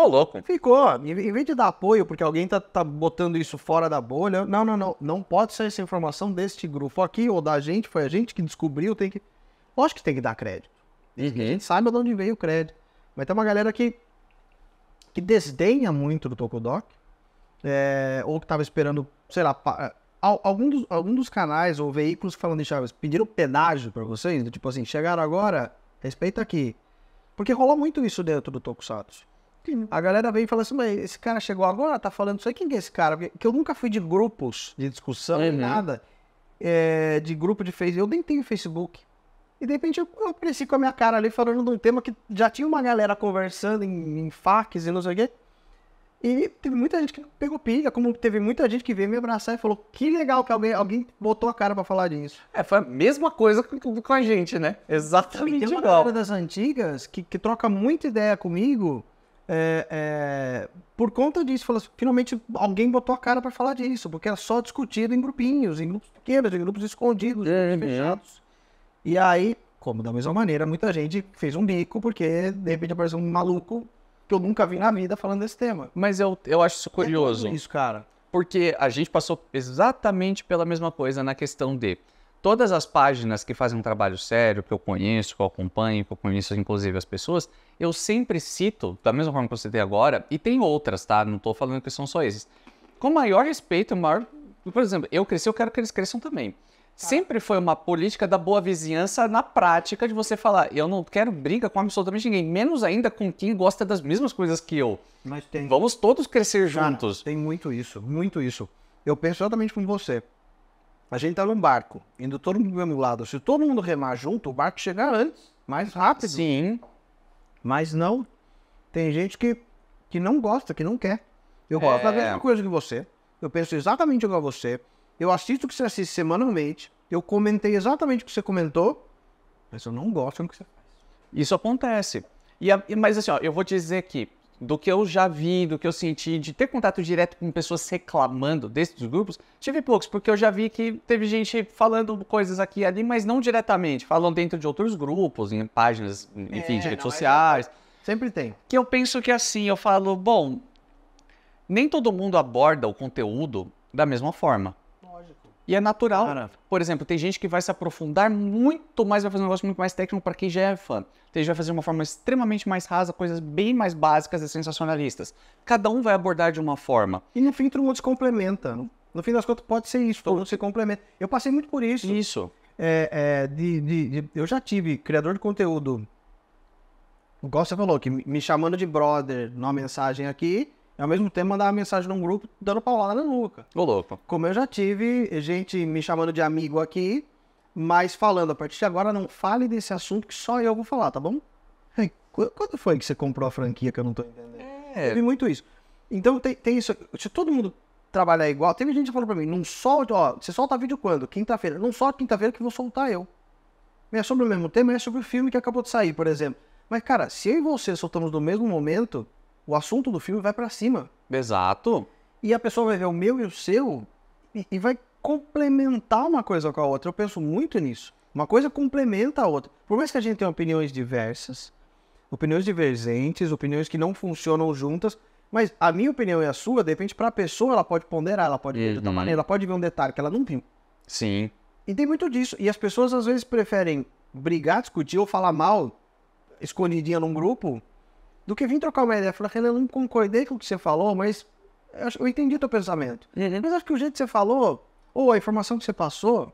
Ô, louco. Ficou. Em vez de dar apoio, porque alguém tá, tá botando isso fora da bolha. Não, não, não. Não pode ser essa informação deste grupo aqui ou da gente. Foi a gente que descobriu. Tem que. Lógico que tem que dar crédito. Uhum. A gente saiba de onde veio o crédito. Mas tem uma galera que. que desdenha muito do Tokudok. É, ou que tava esperando, sei lá. Pa... É, algum dos, algum dos canais ou veículos falando em Chaves pediram pedágio para vocês? Tipo assim, chegaram agora, respeita aqui. Porque rola muito isso dentro do Tokusatsu. A galera vem e fala assim, mas esse cara chegou agora, tá falando isso aí, quem que é esse cara? Porque eu nunca fui de grupos de discussão, uhum. nada, é, de grupo de Facebook, eu nem tenho Facebook. E de repente eu, apareci com a minha cara ali falando de um tema que já tinha uma galera conversando em, em facs e não sei o quê. E teve muita gente que pegou pilha, como teve muita gente que veio me abraçar e falou que legal que alguém, alguém botou a cara para falar disso. É, foi a mesma coisa com, com a gente, né? Exatamente e tem uma igual. das antigas que, que troca muita ideia comigo é, é, por conta disso, falou assim, finalmente alguém botou a cara para falar disso, porque era só discutido em grupinhos, em grupos pequenos, em grupos escondidos, grupos é, né? fechados. E aí, como da mesma maneira, muita gente fez um bico, porque de repente apareceu um maluco que eu nunca vi na vida falando desse tema. Mas eu, eu acho isso é curioso. isso, cara. Porque a gente passou exatamente pela mesma coisa na questão de todas as páginas que fazem um trabalho sério, que eu conheço, que eu acompanho, que eu conheço inclusive as pessoas, eu sempre cito, da mesma forma que eu citei agora, e tem outras, tá? Não estou falando que são só esses. Com maior respeito, maior. Por exemplo, eu cresci, eu quero que eles cresçam também. Tá. Sempre foi uma política da boa vizinhança na prática de você falar, eu não quero briga com absolutamente ninguém, menos ainda com quem gosta das mesmas coisas que eu. Mas tem. Vamos todos crescer Cara, juntos. Tem muito isso, muito isso. Eu penso exatamente com você. A gente tá num barco, indo todo mundo do mesmo lado. Se todo mundo remar junto, o barco chega antes, mais rápido. Sim. Mas não. Tem gente que, que não gosta, que não quer. Eu é... gosto da é. mesma coisa que você. Eu penso exatamente igual a você. Eu assisto o que você assiste semanalmente. Eu comentei exatamente o que você comentou. Mas eu não gosto do que você faz. Isso acontece. E, mas assim, ó, eu vou te dizer que do que eu já vi, do que eu senti, de ter contato direto com pessoas reclamando desses grupos, tive poucos, porque eu já vi que teve gente falando coisas aqui e ali, mas não diretamente, falam dentro de outros grupos, em páginas, enfim, é, de redes não, é sociais. Sempre tem. Que eu penso que assim, eu falo, bom, nem todo mundo aborda o conteúdo da mesma forma. E é natural. Caramba. Por exemplo, tem gente que vai se aprofundar muito mais, vai fazer um negócio muito mais técnico para quem já é fã. Tem gente que vai fazer de uma forma extremamente mais rasa, coisas bem mais básicas e sensacionalistas. Cada um vai abordar de uma forma. E no fim, todo mundo se complementa. No fim das contas, pode ser isso, todo mundo se complementa. Eu passei muito por isso. Isso. É, é, de, de, de, eu já tive criador de conteúdo, O Gosta falou, que me chamando de brother numa mensagem aqui, e ao mesmo tempo uma mensagem num grupo dando paulada na nuca. Ô, louco. Como eu já tive gente me chamando de amigo aqui, mas falando, a partir de agora não fale desse assunto que só eu vou falar, tá bom? Quando foi que você comprou a franquia que eu não tô entendendo? É. Teve muito isso. Então tem, tem isso. Se todo mundo trabalhar igual, teve gente que falou pra mim, não solta, ó, você solta vídeo quando? Quinta-feira. Não solta quinta-feira que vou soltar eu. É sobre o mesmo tema, é sobre o filme que acabou de sair, por exemplo. Mas, cara, se eu e você soltamos no mesmo momento, o assunto do filme vai para cima. Exato. E a pessoa vai ver o meu e o seu e, e vai complementar uma coisa com a outra. Eu penso muito nisso. Uma coisa complementa a outra. Por mais que a gente tenha opiniões diversas, opiniões divergentes, opiniões que não funcionam juntas, mas a minha opinião e a sua, de repente, para a pessoa, ela pode ponderar, ela pode ver de outra uhum. maneira, ela pode ver um detalhe que ela não viu. Sim. E tem muito disso. E as pessoas, às vezes, preferem brigar, discutir ou falar mal escondidinha num grupo do que vir trocar uma ideia. Falar, Renan, eu não concordei com o que você falou, mas eu entendi o teu pensamento. Uhum. Mas acho que o jeito que você falou, ou a informação que você passou.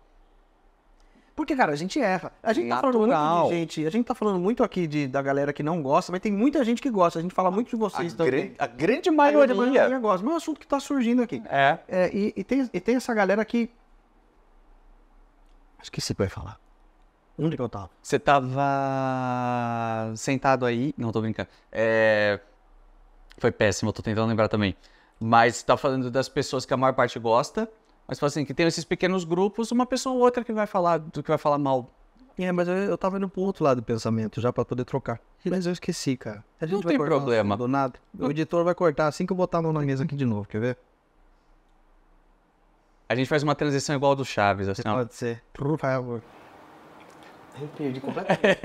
Porque, cara, a gente erra. A gente Natural. tá falando muito de gente. A gente tá falando muito aqui de, da galera que não gosta, mas tem muita gente que gosta. A gente fala muito de vocês a também. Gran, a grande maioria. A grande maioria gosta. Mas é um assunto que tá surgindo aqui. É. é e, e, tem, e tem essa galera que. Acho que você vai falar. Onde que eu tava? Você tava sentado aí. Não, tô brincando. É... Foi péssimo, eu tô tentando lembrar também. Mas tá falando das pessoas que a maior parte gosta. Mas assim, que tem esses pequenos grupos, uma pessoa ou outra que vai falar do que vai falar mal. É, mas eu, eu tava indo pro outro lado do pensamento, já pra poder trocar. Mas eu esqueci, cara. A gente não vai tem problema. Do nada. O editor vai cortar assim que eu botar a mão na mesa aqui de novo, quer ver? A gente faz uma transição igual a do Chaves, assim. Pode ó. ser. Por favor. Eu perdi completamente.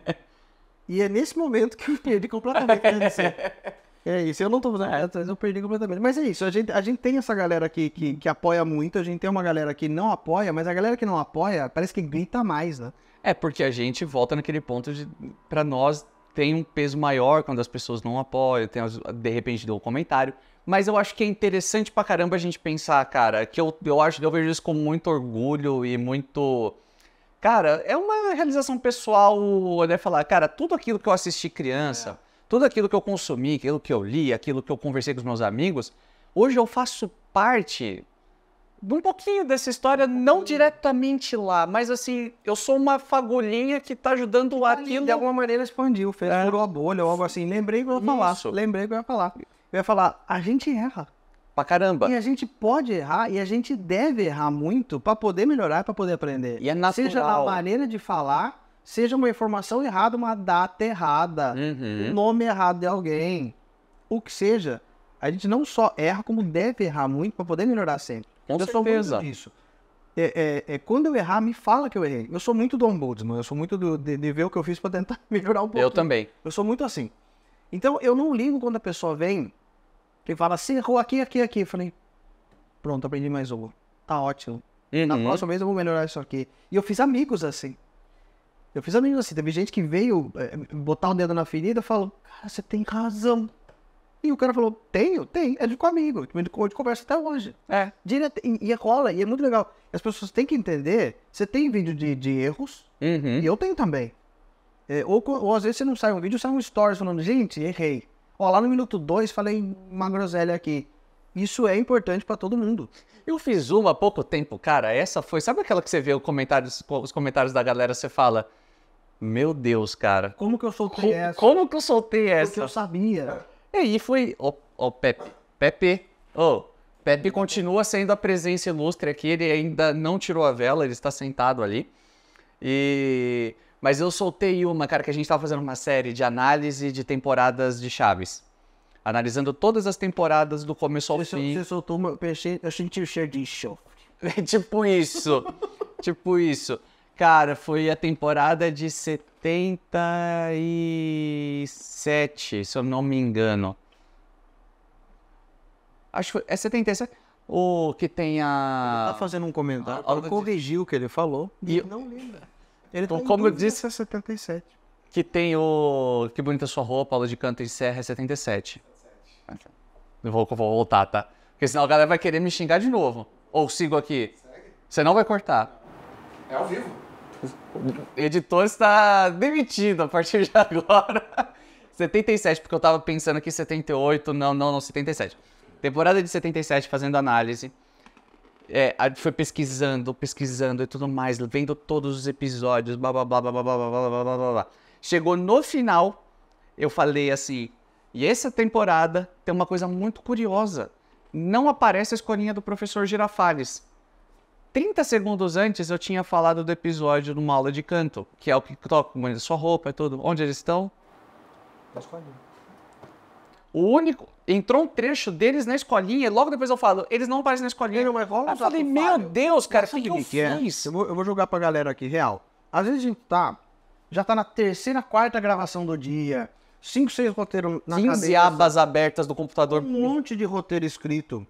e é nesse momento que eu perdi completamente né, É isso, eu não tô. Ah, eu perdi completamente. Mas é isso, a gente, a gente tem essa galera aqui que, que apoia muito, a gente tem uma galera que não apoia, mas a galera que não apoia parece que grita mais, né? É, porque a gente volta naquele ponto de. Pra nós tem um peso maior quando as pessoas não apoiam, tem, de repente dou um comentário. Mas eu acho que é interessante pra caramba a gente pensar, cara, que eu, eu acho eu vejo isso com muito orgulho e muito Cara, é uma realização pessoal, né? Falar, cara, tudo aquilo que eu assisti criança, é. tudo aquilo que eu consumi, aquilo que eu li, aquilo que eu conversei com os meus amigos, hoje eu faço parte de um pouquinho dessa história, não diretamente lá, mas assim, eu sou uma fagulhinha que tá ajudando lá tá aquilo. De alguma maneira expandiu, fez, é. furou a bolha ou algo assim. Lembrei que eu ia falar. Isso. Lembrei que eu ia falar. Eu ia falar, a gente erra pra caramba. E a gente pode errar e a gente deve errar muito para poder melhorar, para poder aprender. E é natural. Seja a maneira de falar, seja uma informação errada, uma data errada, uhum. um nome errado de alguém, o que seja. A gente não só erra, como deve errar muito para poder melhorar sempre. Com eu certeza. sou muito disso. É, é, é, quando eu errar, me fala que eu errei. Eu sou muito do ombudsman, eu sou muito do, de, de, ver o que eu fiz para tentar melhorar um pouco. Eu também. Eu sou muito assim. Então, eu não ligo quando a pessoa vem ele fala assim, errou aqui, aqui, aqui. Eu falei, pronto, aprendi mais uma. Tá ótimo. Uhum. Na próxima vez eu vou melhorar isso aqui. E eu fiz amigos assim. Eu fiz amigos assim. Teve gente que veio é, botar o dedo na ferida e falou, cara, você tem razão. E o cara falou, tenho, tem, é de amigo. A gente conversa até hoje. É. Direto, e, e rola, é e é muito legal. As pessoas têm que entender, você tem vídeo de, de erros, uhum. e eu tenho também. É, ou, ou às vezes você não sai um vídeo, sai um stories falando, gente, errei. Ó, lá no minuto 2 falei uma groselha aqui. Isso é importante para todo mundo. Eu fiz uma há pouco tempo, cara. Essa foi. Sabe aquela que você vê comentários, os comentários da galera, você fala. Meu Deus, cara. Como que eu soltei Co essa? Como que eu soltei essa? Porque eu sabia. E aí foi. Ô, oh, oh, Pepe. Pepe. Ô, oh, Pepe continua sendo a presença ilustre aqui. Ele ainda não tirou a vela, ele está sentado ali. E mas eu soltei uma, cara, que a gente estava fazendo uma série de análise de temporadas de Chaves. Analisando todas as temporadas do começo ao você, fim. Você soltou uma. Eu, pensei, eu senti o cheiro de enxofre. tipo isso. tipo isso. Cara, foi a temporada de 77, se eu não me engano. Acho que foi, é 77. O que tem a. Ele tá fazendo um comentário. Ah, corrigiu o que ele falou. E não lembra. Ele então, tá como eu disse, é 77. Que tem o Que Bonita Sua Roupa, aula de canto em serra é 77. 77. Eu vou, vou voltar, tá? Porque senão a galera vai querer me xingar de novo. Ou sigo aqui. Segue. Você não vai cortar. É ao vivo. O editor está demitido a partir de agora. 77, porque eu tava pensando aqui 78, não, não, não, 77. Temporada de 77 fazendo análise é, foi pesquisando, pesquisando e tudo mais, vendo todos os episódios, blá blá blá blá blá blá blá blá blá blá. Chegou no final, eu falei assim, e essa temporada tem uma coisa muito curiosa. Não aparece a escolinha do professor Girafales. 30 segundos antes eu tinha falado do episódio numa aula de canto, que é o que toca com sua roupa e tudo. Onde eles estão? Na escolinha. O único, Entrou um trecho deles na escolinha, e logo depois eu falo, eles não aparecem na escolinha. É mas eu falei, meu Deus, cara, o que, que, eu é? fiz? É? Eu, vou, eu vou jogar pra galera aqui, real. Às vezes a gente tá, já tá na terceira, quarta gravação do dia, cinco, seis roteiros na 15 cabeça, abas abertas do computador. Um monte de roteiro escrito.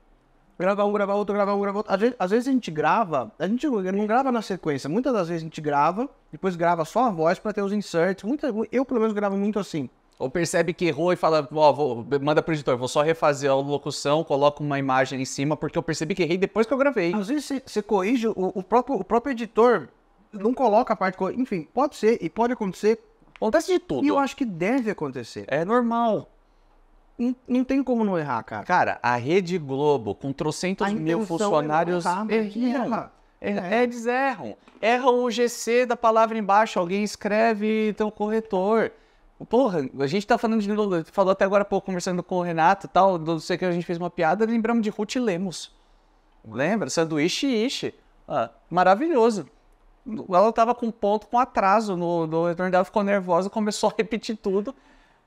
Gravar um, gravar outro, gravar um, gravar outro. Às vezes, às vezes a gente grava, a gente não grava na sequência. Muitas das vezes a gente grava, depois grava só a voz para ter os inserts. Muita, eu, pelo menos, gravo muito assim. Ou percebe que errou e fala, ó, vou, manda pro editor, vou só refazer a locução, coloco uma imagem em cima, porque eu percebi que errei depois que eu gravei. Às vezes você corrige, o, o, próprio, o próprio editor não coloca a parte. Enfim, pode ser e pode acontecer. Acontece de tudo. E eu acho que deve acontecer. É normal. Não, não tem como não errar, cara. Cara, a Rede Globo, com trocentos mil é funcionários. Erra. É, eles erram. Erram o GC da palavra embaixo, alguém escreve, então corretor. Porra, a gente tá falando de Lula, falou até agora pouco, conversando com o Renato e tal, não sei que a gente fez uma piada, lembramos de Ruth Lemos. Lembra? Sanduíche Ishi. Ah, maravilhoso. Ela tava com ponto com atraso no, no retorno dela, ficou nervosa, começou a repetir tudo.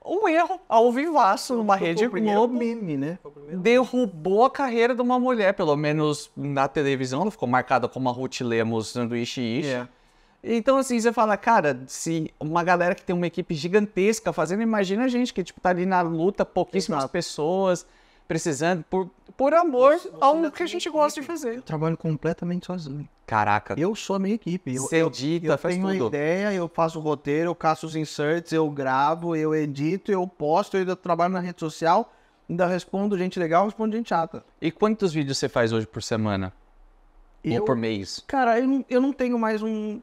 Um erro ao vivaço numa Foi rede Globo. Meme, né? Derrubou a carreira de uma mulher, pelo menos na televisão. Ela ficou marcada como a Ruth Lemos Sanduíche Ishi. Yeah. É. Então, assim, você fala, cara, se uma galera que tem uma equipe gigantesca fazendo, imagina a gente que, tipo, tá ali na luta, pouquíssimas Exato. pessoas precisando, por, por amor você, você ao que a gente gosta equipe. de fazer. Eu trabalho completamente sozinho. Caraca. Eu sou a minha equipe. Eu, você edita, eu, faz tenho tudo. tenho ideia, eu faço o roteiro, eu caço os inserts, eu gravo, eu edito, eu posto, eu ainda trabalho na rede social, ainda respondo gente legal, respondo gente chata. E quantos vídeos você faz hoje por semana? Eu, Ou por mês? Cara, eu, eu não tenho mais um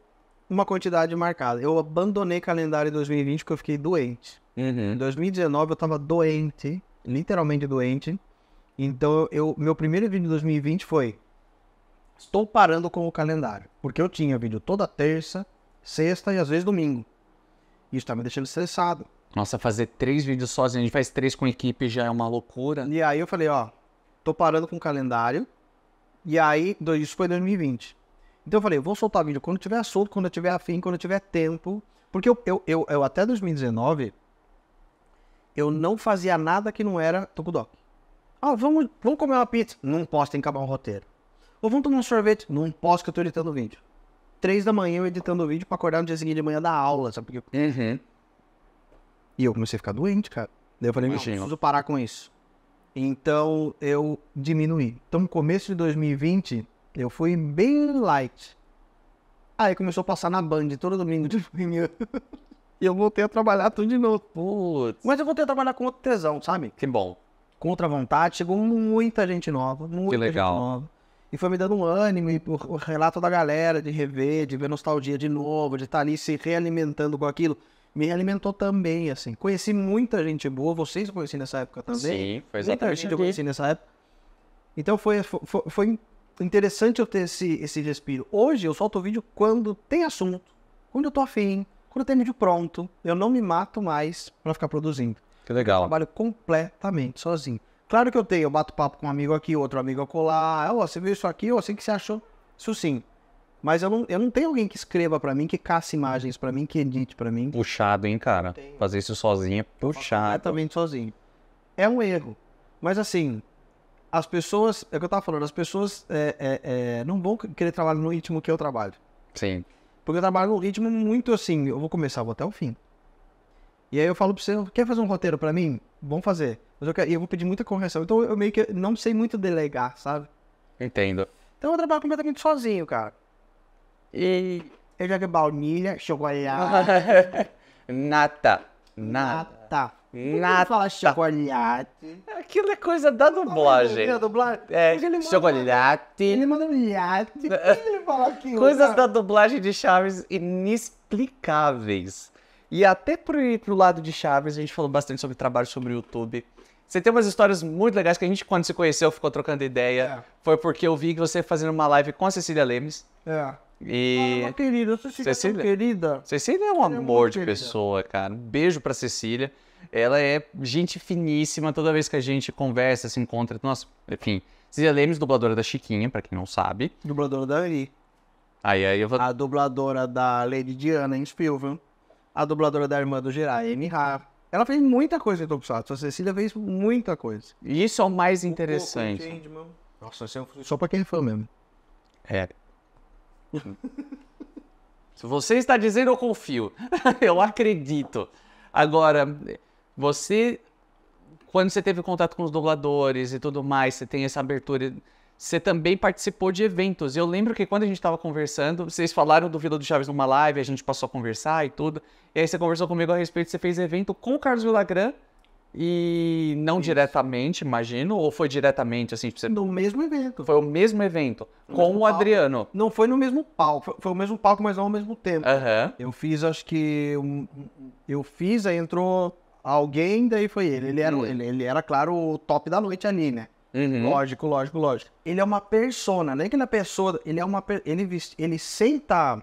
uma quantidade marcada. Eu abandonei calendário em 2020 porque eu fiquei doente. Uhum. Em 2019 eu tava doente, literalmente doente. Então eu, meu primeiro vídeo de 2020 foi estou parando com o calendário, porque eu tinha vídeo toda terça, sexta e às vezes domingo. Isso tá me deixando estressado. Nossa, fazer três vídeos sozinho, a gente faz três com equipe já é uma loucura. E aí eu falei, ó, tô parando com o calendário. E aí, isso foi 2020. Então eu falei, eu vou soltar vídeo quando tiver solto, quando eu tiver afim, quando eu tiver tempo. Porque eu, eu, eu, eu até 2019, eu não fazia nada que não era Tokudok. Ah, vamos, vamos comer uma pizza. Não posso, tem que acabar um roteiro. Ou vamos tomar um sorvete. Não posso, que eu tô editando o vídeo. Três da manhã eu editando o vídeo pra acordar no dia seguinte de manhã da aula, sabe? Porque... Uhum. E eu comecei a ficar doente, cara. Daí eu falei, não, preciso parar com isso. Então eu diminuí. Então no começo de 2020, eu fui bem light. Aí começou a passar na Band todo domingo de manhã. e eu voltei a trabalhar tudo de novo. Putz. Mas eu voltei a trabalhar com outro tesão, sabe? Que bom. Contra a vontade, chegou muita gente nova. Muita que legal. gente nova. E foi me dando um ânimo, e o relato da galera de rever, de ver nostalgia de novo, de estar tá ali se realimentando com aquilo, me alimentou também, assim. Conheci muita gente boa, vocês conheci nessa época também. Sim, foi exatamente. Muita gente eu conheci nessa época. Então foi, foi, foi interessante eu ter esse, esse respiro. Hoje eu solto o vídeo quando tem assunto, quando eu tô afim, quando tem vídeo pronto. Eu não me mato mais para ficar produzindo. Que legal. Eu trabalho completamente sozinho. Claro que eu tenho, eu bato papo com um amigo aqui, outro amigo acolá. Oh, você viu isso aqui? Oh, assim que você achou? Isso sim. Mas eu não, eu não tenho alguém que escreva para mim, que caça imagens para mim, que edite para mim. Puxado, hein, cara? Fazer isso sozinho é puxado. Completamente sozinho. É um erro. Mas assim, as pessoas, é o que eu tava falando, as pessoas é, é, é, não vão querer trabalhar no ritmo que eu trabalho. Sim. Porque eu trabalho num ritmo muito assim, eu vou começar, vou até o fim. E aí eu falo pra você, quer fazer um roteiro pra mim? Vamos fazer. Mas eu quero, e eu vou pedir muita correção. Então eu meio que não sei muito delegar, sabe? Entendo. Então eu trabalho completamente sozinho, cara. E eu jogo baunilha, chocolate. Nata. Nata. Nata. Nata. Nada. fala chocolate. Aquilo é coisa da é dublagem. É, dublagem. É, chocolate. Ele manda milhate. É ele fala aquilo? Coisas né? da dublagem de Chaves inexplicáveis. E até pro, pro lado de Chaves, a gente falou bastante sobre trabalho sobre o YouTube. Você tem umas histórias muito legais que a gente, quando se conheceu, ficou trocando ideia. É. Foi porque eu vi que você fazendo uma live com a Cecília Lemes. É. E. Ah, querida, Cecília, Cecília, querida. Cecília é um é amor de querida. pessoa, cara. Um beijo pra Cecília. Ela é gente finíssima, toda vez que a gente conversa, se encontra. Nossa, enfim. Cecília Lemes, dubladora da Chiquinha, pra quem não sabe. Dubladora da Ari. Aí, aí eu vou... A dubladora da Lady Diana em Spielberg. A dubladora da irmã do Gerard, Amy Ha. Ela fez muita coisa em Tokusatsu. A Cecília fez muita coisa. E isso é o mais um interessante. Nossa, isso é um... só pra quem é fã mesmo. É. Se você está dizendo, eu confio. eu acredito. Agora, você, quando você teve contato com os dubladores e tudo mais, você tem essa abertura. Você também participou de eventos. Eu lembro que quando a gente estava conversando, vocês falaram do Vila do Chaves numa live, a gente passou a conversar e tudo. E aí você conversou comigo a respeito, você fez evento com o Carlos Villagran e não Isso. diretamente, imagino, ou foi diretamente, assim? Tipo, você... No mesmo evento. Foi o mesmo evento, no com mesmo o Adriano. Palco. Não, foi no mesmo palco. Foi, foi, o mesmo palco, mas não ao mesmo tempo. Uhum. Eu fiz, acho que... Eu, eu fiz, aí entrou alguém, daí foi ele. Ele era, uhum. ele, ele, era claro, o top da noite ali, né? Uhum. Lógico, lógico, lógico. Ele é uma persona, nem que na pessoa, ele é uma ele ele senta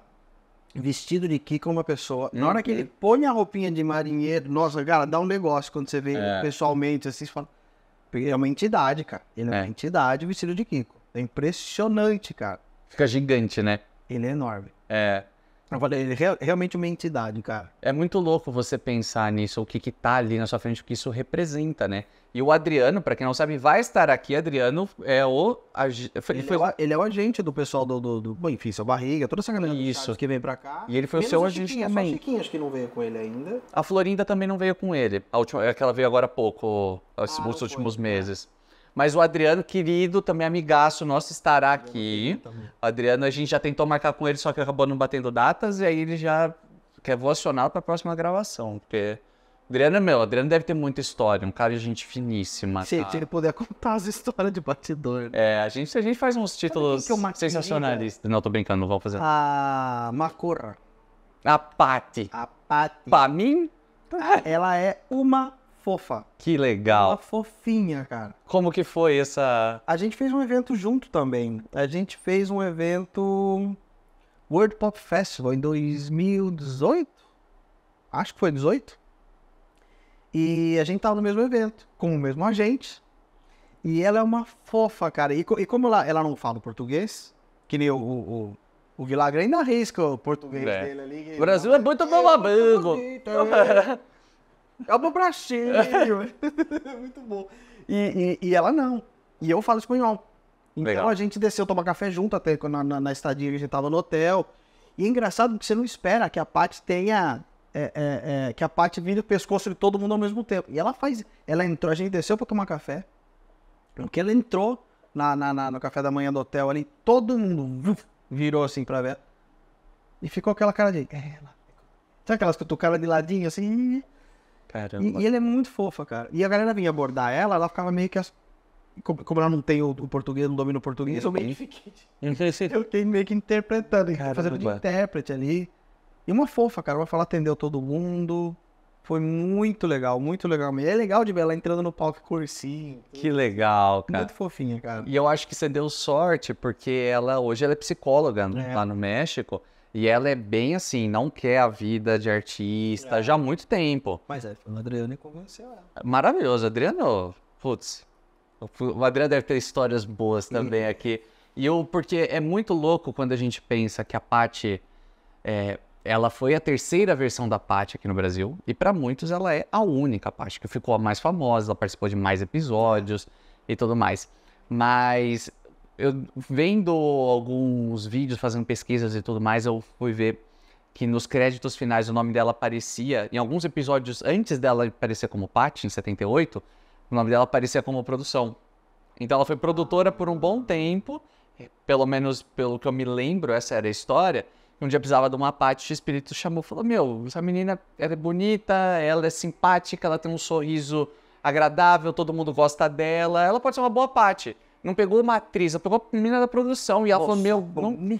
vestido de Kiko uma pessoa. Uhum. Na hora que ele uhum. põe a roupinha de marinheiro, nossa, cara, dá um negócio quando você vê é. pessoalmente assim, você fala, ele é uma entidade, cara. Ele é, é uma entidade vestido de Kiko. É impressionante, cara. Fica gigante, né? Ele é enorme. É. Eu falei, ele é realmente uma entidade, cara. É muito louco você pensar nisso, o que, que tá ali na sua frente, o que isso representa, né? E o Adriano, para quem não sabe, vai estar aqui. Adriano é o. Ele, foi... é o ele, é o agente do pessoal do. do, do... Bom, enfim, seu barriga, toda essa galera Isso. que vem pra cá. E ele foi Menos o seu agente Chiquinha, também. Só Chiquinha, acho que não veio com ele ainda. A Florinda também não veio com ele. A última, é ela veio agora há pouco, ah, os últimos foi, né? meses. Né? Mas o Adriano, querido, também amigaço nosso, estará aqui. O Adriano, a gente já tentou marcar com ele, só que acabou não batendo datas, e aí ele já quer vou acionar para a próxima gravação, porque. Adriano, é meu, Adriano deve ter muita história, um cara de gente finíssima. Se, ele puder contar as histórias de batidor. Né? É, a gente, a gente faz uns títulos é sensacionalistas. Não, tô brincando, não vou fazer. A ah, Macurra. A Pati. A Pati. Pra mim, ela é uma fofa. Que legal. Uma fofinha, cara. Como que foi essa. A gente fez um evento junto também. A gente fez um evento. World Pop Festival em 2018. Acho que foi 18. E a gente tava no mesmo evento, com o mesmo agente. E ela é uma fofa, cara. E, e como ela, ela não fala português, que nem o, o, o, o ainda arrisca o português é. dele ali. O Brasil é muito bom amigo. É, é é o meu bracinho. Muito bom. E, e, e, ela não. E eu falo espanhol. Então Legal. a gente desceu tomar café junto até na, na, na estadia que a gente tava no hotel. E é engraçado porque você não espera que a Paty tenha. É, é, é, que a Paty vire o pescoço de todo mundo ao mesmo tempo. E ela faz. Ela entrou, a gente desceu pra tomar café. Porque ela entrou na, na, na no café da manhã do hotel ali, todo mundo virou assim pra ver. E ficou aquela cara de. É ela. Sabe aquelas que tu cara de ladinho assim? Caramba. E, e ela é muito fofa, cara. E a galera vinha abordar ela, ela ficava meio que. As... Como ela não tem o, o português, não domina o português, eu, meio que fiquei. Eu meio que interpretando, Caramba. fazendo de intérprete ali. E uma fofa, cara. Ela falar atendeu todo mundo. Foi muito legal, muito legal mesmo. É legal de ver ela entrando no palco cursinho. Que legal, cara. Muito fofinha, cara. E eu acho que você deu sorte, porque ela hoje ela é psicóloga é. lá no México. E ela é bem assim, não quer a vida de artista é. já há muito tempo. Mas é, foi o Adriano que convenceu ela. Maravilhoso, Adriano, putz. O Adriano deve ter histórias boas também aqui. E eu, porque é muito louco quando a gente pensa que a Paty, é, ela foi a terceira versão da Paty aqui no Brasil. E para muitos ela é a única Paty que ficou a mais famosa, ela participou de mais episódios e tudo mais. Mas eu vendo alguns vídeos, fazendo pesquisas e tudo mais, eu fui ver que nos créditos finais o nome dela aparecia, em alguns episódios antes dela aparecer como Patty, em 78, o nome dela aparecia como produção. Então ela foi produtora por um bom tempo, pelo menos pelo que eu me lembro, essa era a história. Um dia precisava de uma Patty, o espírito chamou falou: Meu, essa menina é bonita, ela é simpática, ela tem um sorriso agradável, todo mundo gosta dela, ela pode ser uma boa Patty. Não pegou uma atriz, ela pegou a menina da produção. E ela falou: Meu, não...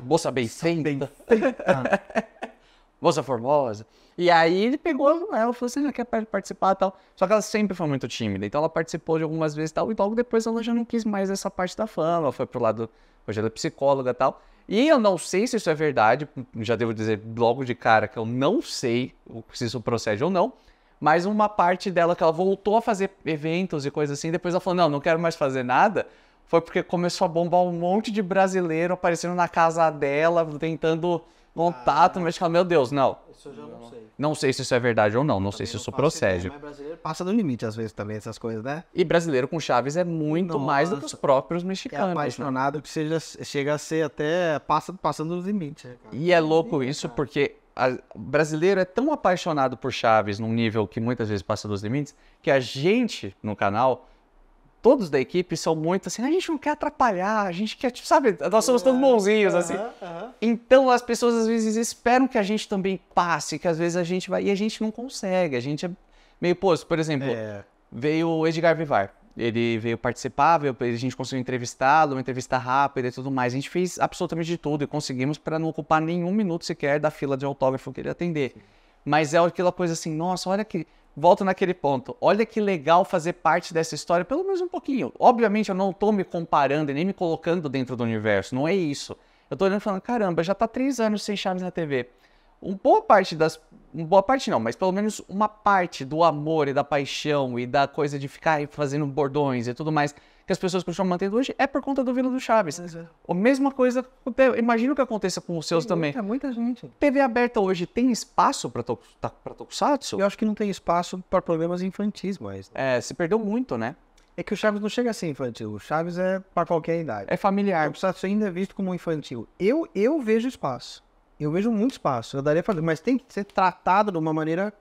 moça bem feita. Bem feita. moça formosa. E aí ele pegou ela falou: Você assim, já ah, quer participar e tal? Só que ela sempre foi muito tímida. Então ela participou de algumas vezes e tal. E logo depois ela já não quis mais essa parte da fama. Ela foi pro lado. Hoje ela é psicóloga e tal. E eu não sei se isso é verdade. Já devo dizer logo de cara que eu não sei se isso procede ou não mas uma parte dela que ela voltou a fazer eventos e coisas assim, depois ela falou: não, não quero mais fazer nada. Foi porque começou a bombar um monte de brasileiro aparecendo na casa dela, tentando contato, ah, mas fala, meu Deus, não. Isso eu já não, não sei. Não sei se isso é verdade ou não, não também sei se isso procede. Ideia, mas brasileiro passa do limite às vezes também essas coisas, né? E brasileiro com Chaves é muito Nossa. mais do que os próprios é mexicanos. É apaixonado né? que seja, chega a ser até passa, passando do limite. Né, cara. E é louco isso porque a, brasileiro é tão apaixonado por Chaves num nível que muitas vezes passa dos limites, que a gente no canal, todos da equipe são muito assim, a gente não quer atrapalhar, a gente quer, tipo, sabe, nós somos todos bonzinhos, assim. Uhum, uhum. Então as pessoas às vezes esperam que a gente também passe, que às vezes a gente vai. E a gente não consegue, a gente é meio posto. Por exemplo, é. veio o Edgar Vivar. Ele veio participar, veio, a gente conseguiu entrevistá-lo, uma entrevista rápida e tudo mais. A gente fez absolutamente de tudo e conseguimos para não ocupar nenhum minuto sequer da fila de autógrafo que ele atender. Mas é aquela coisa assim, nossa, olha que. Volto naquele ponto. Olha que legal fazer parte dessa história, pelo menos um pouquinho. Obviamente eu não estou me comparando e nem me colocando dentro do universo, não é isso. Eu estou olhando e falando, caramba, já está três anos sem Chaves na TV. Uma boa parte das, boa parte não, mas pelo menos uma parte do amor e da paixão e da coisa de ficar fazendo bordões e tudo mais que as pessoas continuam mantendo hoje é por conta do Vila do Chaves. Exato. É. A mesma coisa, imagino que aconteça com os seus tem também. Muita, muita gente. TV aberta hoje tem espaço para tá, Tokusatsu? Eu acho que não tem espaço para problemas infantis mais. É, se perdeu muito, né? É que o Chaves não chega a ser infantil. O Chaves é para qualquer idade. É familiar. O Tokusatsu ainda é visto como infantil. Eu, eu vejo espaço. Eu vejo muito espaço. Eu daria pra... Mas tem que ser tratado de uma maneira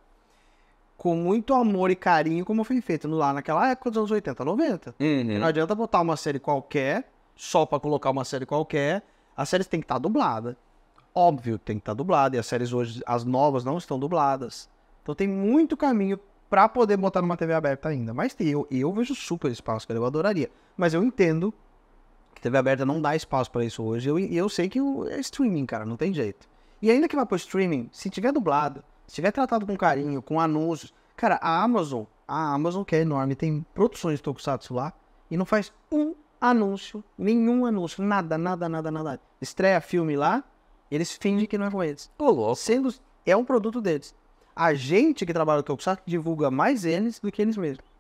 com muito amor e carinho, como foi feito lá naquela época dos anos 80, 90. Uhum. Não adianta botar uma série qualquer, só pra colocar uma série qualquer. As séries têm que estar tá dublada. Óbvio, tem que estar tá dublada. E as séries hoje, as novas, não estão dubladas. Então tem muito caminho para poder botar numa TV aberta ainda. Mas tem, eu, eu vejo super espaço, cara. Eu adoraria. Mas eu entendo TV aberta não dá espaço para isso hoje. E eu, eu sei que o, é streaming, cara, não tem jeito. E ainda que vá pro streaming, se tiver dublado, se tiver tratado com carinho, com anúncios. Cara, a Amazon, a Amazon que é enorme, tem produções de Tokusatsu lá e não faz um anúncio, nenhum anúncio, nada, nada, nada, nada. Estreia filme lá, eles fingem que não é com eles. Pô, louco. Sendo, é um produto deles. A gente que trabalha no Tokusatsu divulga mais eles do que eles mesmos.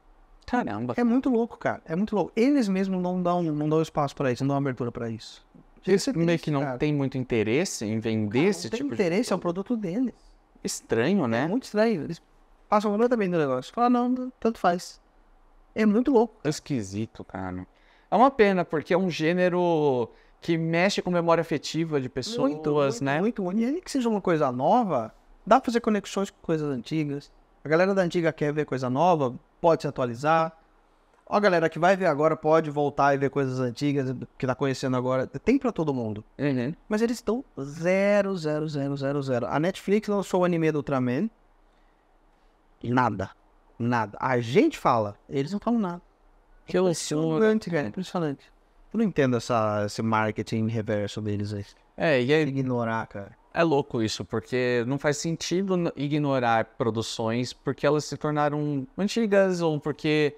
Caramba. É muito louco, cara. É muito louco. Eles mesmos não dão, não dão espaço para isso, não dão abertura para isso. Eles meio que não cara. tem muito interesse em vender cara, esse não tipo tem interesse, é um produto deles. Estranho, né? É muito estranho. Eles passam também do negócio. Falam, não, tanto faz. É muito louco. É esquisito, cara. É uma pena, porque é um gênero que mexe com memória afetiva de pessoas, muito, muito, né? Muito, muito. E aí que seja uma coisa nova, dá pra fazer conexões com coisas antigas. A galera da antiga quer ver coisa nova, pode se atualizar. a galera que vai ver agora pode voltar e ver coisas antigas que tá conhecendo agora. Tem para todo mundo. Uhum. Mas eles estão zero, zero, zero, zero, zero. A Netflix lançou o anime do Ultraman. Nada. Nada. A gente fala, eles não falam nada. Que eu impressionante, cara. Impressionante. Eu não entendo essa, esse marketing reverso deles aí. É, e aí... Ignorar, cara. É louco isso, porque não faz sentido ignorar produções porque elas se tornaram antigas ou porque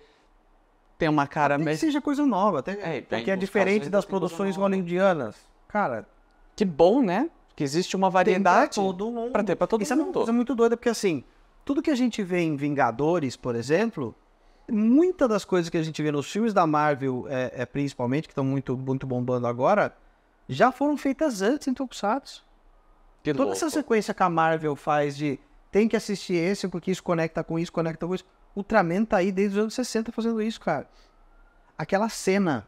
tem uma cara... Até que seja coisa nova, até, é, que é diferente das produções hollywoodianas. Cara... Que bom, né? Que existe uma variedade para ter para todo mundo. Isso é muito doido, porque assim, tudo que a gente vê em Vingadores, por exemplo, muita das coisas que a gente vê nos filmes da Marvel, é, é principalmente, que estão muito, muito bombando agora, já foram feitas antes em Tokusatsu. Que Toda louco. essa sequência que a Marvel faz de tem que assistir esse porque isso conecta com isso, conecta com isso. Ultraman tá aí desde os anos 60 fazendo isso, cara. Aquela cena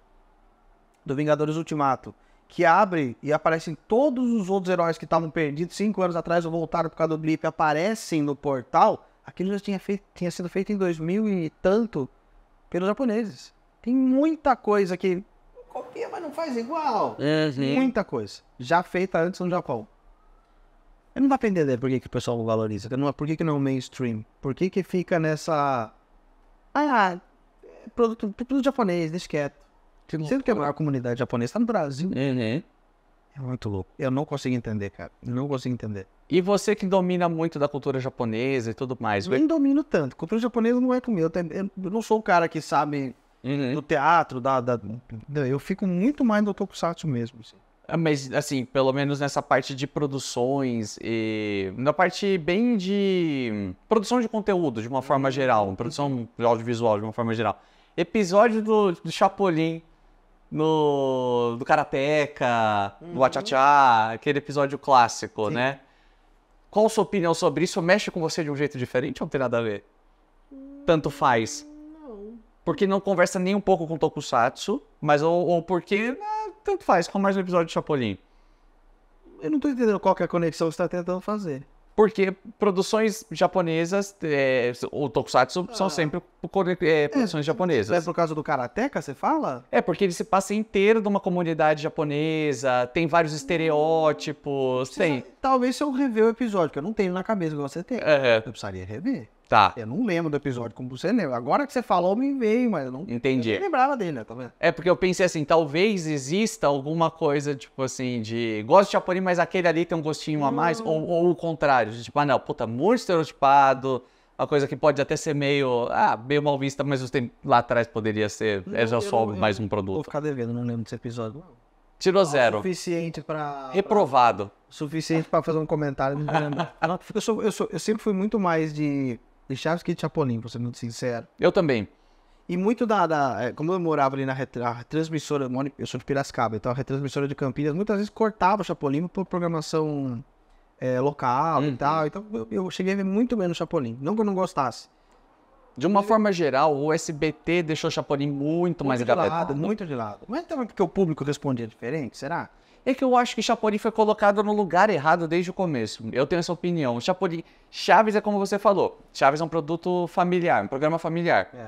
do Vingadores Ultimato que abre e aparecem todos os outros heróis que estavam perdidos cinco anos atrás ou voltaram por causa do blip aparecem no portal. Aquilo já tinha, feito, tinha sido feito em 2000 e tanto pelos japoneses. Tem muita coisa que copia, mas não faz igual. É, muita coisa. Já feita antes no Japão. Eu não dá pra entender por que, é que o pessoal não valoriza. por que, que não é, é mainstream? Por que, que fica nessa. Ah, ah, produto, produto japonês, deixa quieto. Sendo que a maior comunidade japonesa tá no Brasil. É, né? é muito louco. Eu não consigo entender, cara. Eu não consigo entender. E você que domina muito da cultura japonesa e tudo mais. Eu nem domino tanto. Cultura japonesa não é comigo. Eu não sou o cara que sabe uhum. do teatro, da, da, Eu fico muito mais no Tokusatsu mesmo. Assim. Ah, mas, assim, pelo menos nessa parte de produções e. Na parte bem de. Produção de conteúdo, de uma forma uhum. geral. Produção de audiovisual, de uma forma geral. Episódio do, do Chapolin no. do Karateka. uhum. do Wachachá. aquele episódio clássico, Sim. né? Qual a sua opinião sobre isso? Mexe com você de um jeito diferente ou não tem nada a ver? Tanto faz porque não conversa nem um pouco com Tokusatsu, mas ou, ou porque né, tanto faz, com mais um episódio de Chapolin. Eu não tô entendendo qual que é a conexão que você tá tentando fazer. Porque produções japonesas, é, Tokusatsu, ah. são sempre é, é, produções é, japonesas. É por causa do Karateka, você fala? É, porque ele se passa inteiro de uma comunidade japonesa, tem vários hum. estereótipos, tem... Talvez se eu rever o episódio, que eu não tenho na cabeça que você tem. É. Eu precisaria rever. Tá. Eu não lembro do episódio como você lembra. Agora que você falou, me veio, mas eu não, Entendi. Eu não lembrava dele, né? Tá vendo? É, porque eu pensei assim, talvez exista alguma coisa, tipo assim, de gosto de japonês, mas aquele ali tem um gostinho a mais, ou, ou, o contrário. Tipo, ah, não, puta, muito estereotipado, uma coisa que pode até ser meio, ah, meio mal vista, mas os tem lá atrás poderia ser, é já só mais um produto. Vou ficar devendo, não lembro desse episódio. Tirou ah, zero. Suficiente para Reprovado. Pra, suficiente para fazer um comentário. Não, eu, sou, eu, sou, eu sempre fui muito mais de Lichavsky e Chapolin, pra ser muito sincero. Eu também. E muito da, da é, Como eu morava ali na retransmissora, eu sou de Piracicaba, então a retransmissora de Campinas muitas vezes cortava o Chapolin por programação é, local e uhum. tal. Então eu, eu, cheguei a ver muito menos Chapolin. Não que eu não gostasse. De uma forma geral, o SBT deixou o Chapolin muito, muito mais de Lado, muito de lado. Mas também então, porque o público respondia diferente, será? É que eu acho que Chapolin foi colocado no lugar errado desde o começo. Eu tenho essa opinião. Chapolin, Chaves é como você falou. Chaves é um produto familiar, um programa familiar. É.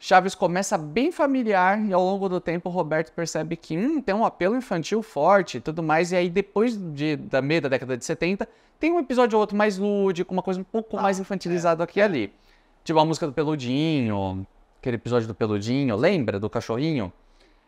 Chaves começa bem familiar e ao longo do tempo o Roberto percebe que hum, tem um apelo infantil forte e tudo mais. E aí, depois de, da meia da década de 70, tem um episódio ou outro mais lúdico, uma coisa um pouco ah, mais infantilizada é, aqui e é. ali. Tipo a música do Peludinho, aquele episódio do Peludinho, lembra do cachorrinho?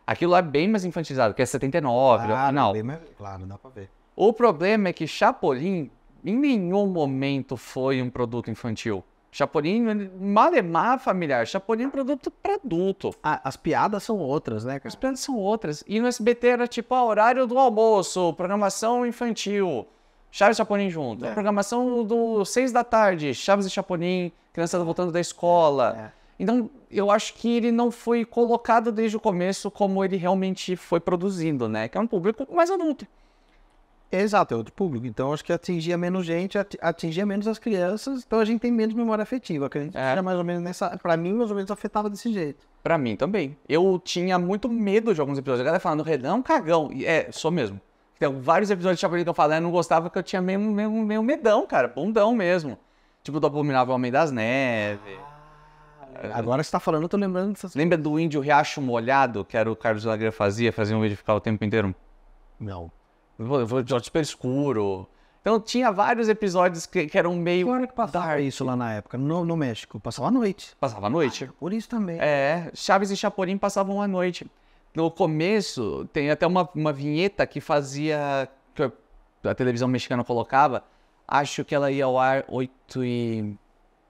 Aquilo lá é bem mais infantilizado, que é 79, claro, ah, né? não. claro, dá pra ver. O problema é que Chapolin em nenhum momento foi um produto infantil. Chapolin, malemar é familiar. Chapolin é um produto para adulto. Ah, as piadas são outras, né? As piadas são outras. E no SBT era tipo, ah, horário do almoço, programação infantil, Chaves e Chapolin junto. É. Programação do seis da tarde, Chaves e Chapolin, criançada voltando da escola. É. Então, eu acho que ele não foi colocado desde o começo como ele realmente foi produzindo, né? Que é um público mais adulto. Exato, é outro público. Então, acho que atingia menos gente, atingia menos as crianças, então a gente tem menos memória afetiva, que a gente é. mais ou menos nessa... Pra mim, mais ou menos afetava desse jeito. Pra mim também. Eu tinha muito medo de alguns episódios. A galera falando, Renan é um cagão. E é, sou mesmo. Tem então, vários episódios de Chapolin que eu falei, eu não gostava, que eu tinha meio, meio, meio medão, cara. Bundão mesmo. Tipo do Abominável Homem das Neves. Ah. Agora você tá falando, eu tô lembrando dessas Lembra do índio Riacho Molhado, que era o Carlos Lagra fazia, fazia um vídeo ficar o tempo inteiro? Não. Jorge super Escuro. Então tinha vários episódios que, que eram meio. Que hora que passava dark. isso lá na época, no, no México? Passava à noite. Passava à noite. Ah, por isso também. É, Chaves e Chapolin passavam à noite. No começo, tem até uma, uma vinheta que fazia. que a televisão mexicana colocava. Acho que ela ia ao ar 8 e.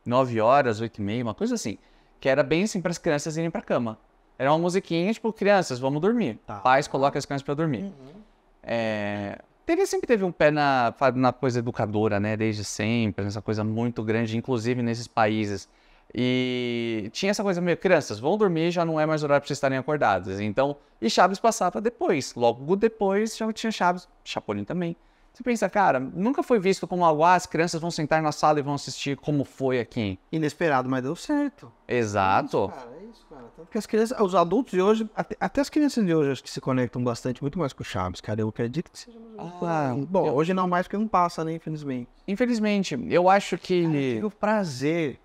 9 horas, 8 e meia, uma coisa assim que era bem assim para as crianças irem para cama. Era uma musiquinha, tipo, crianças, vamos dormir. Tá. Pais colocam as crianças para dormir. Uhum. É... Teve, sempre assim teve um pé na, na coisa educadora, né? Desde sempre, essa coisa muito grande, inclusive nesses países. E tinha essa coisa meio, crianças, vão dormir, já não é mais horário para vocês estarem acordados. Então, e Chaves passava depois. Logo depois já tinha Chaves, Chapolin também. Você pensa, cara, nunca foi visto como algo, ah, as crianças vão sentar na sala e vão assistir como foi aqui. Inesperado, mas deu certo. Exato. É isso, cara, é isso, cara. Tanto que as crianças, os adultos de hoje, até, até, as crianças de hoje, acho que se conectam bastante, muito mais com o Chaves, cara. Eu acredito que seja mais ah, assim. Bom, eu... hoje não mais, porque não passa, né, infelizmente. Infelizmente, eu acho que... Cara, eu tive o prazer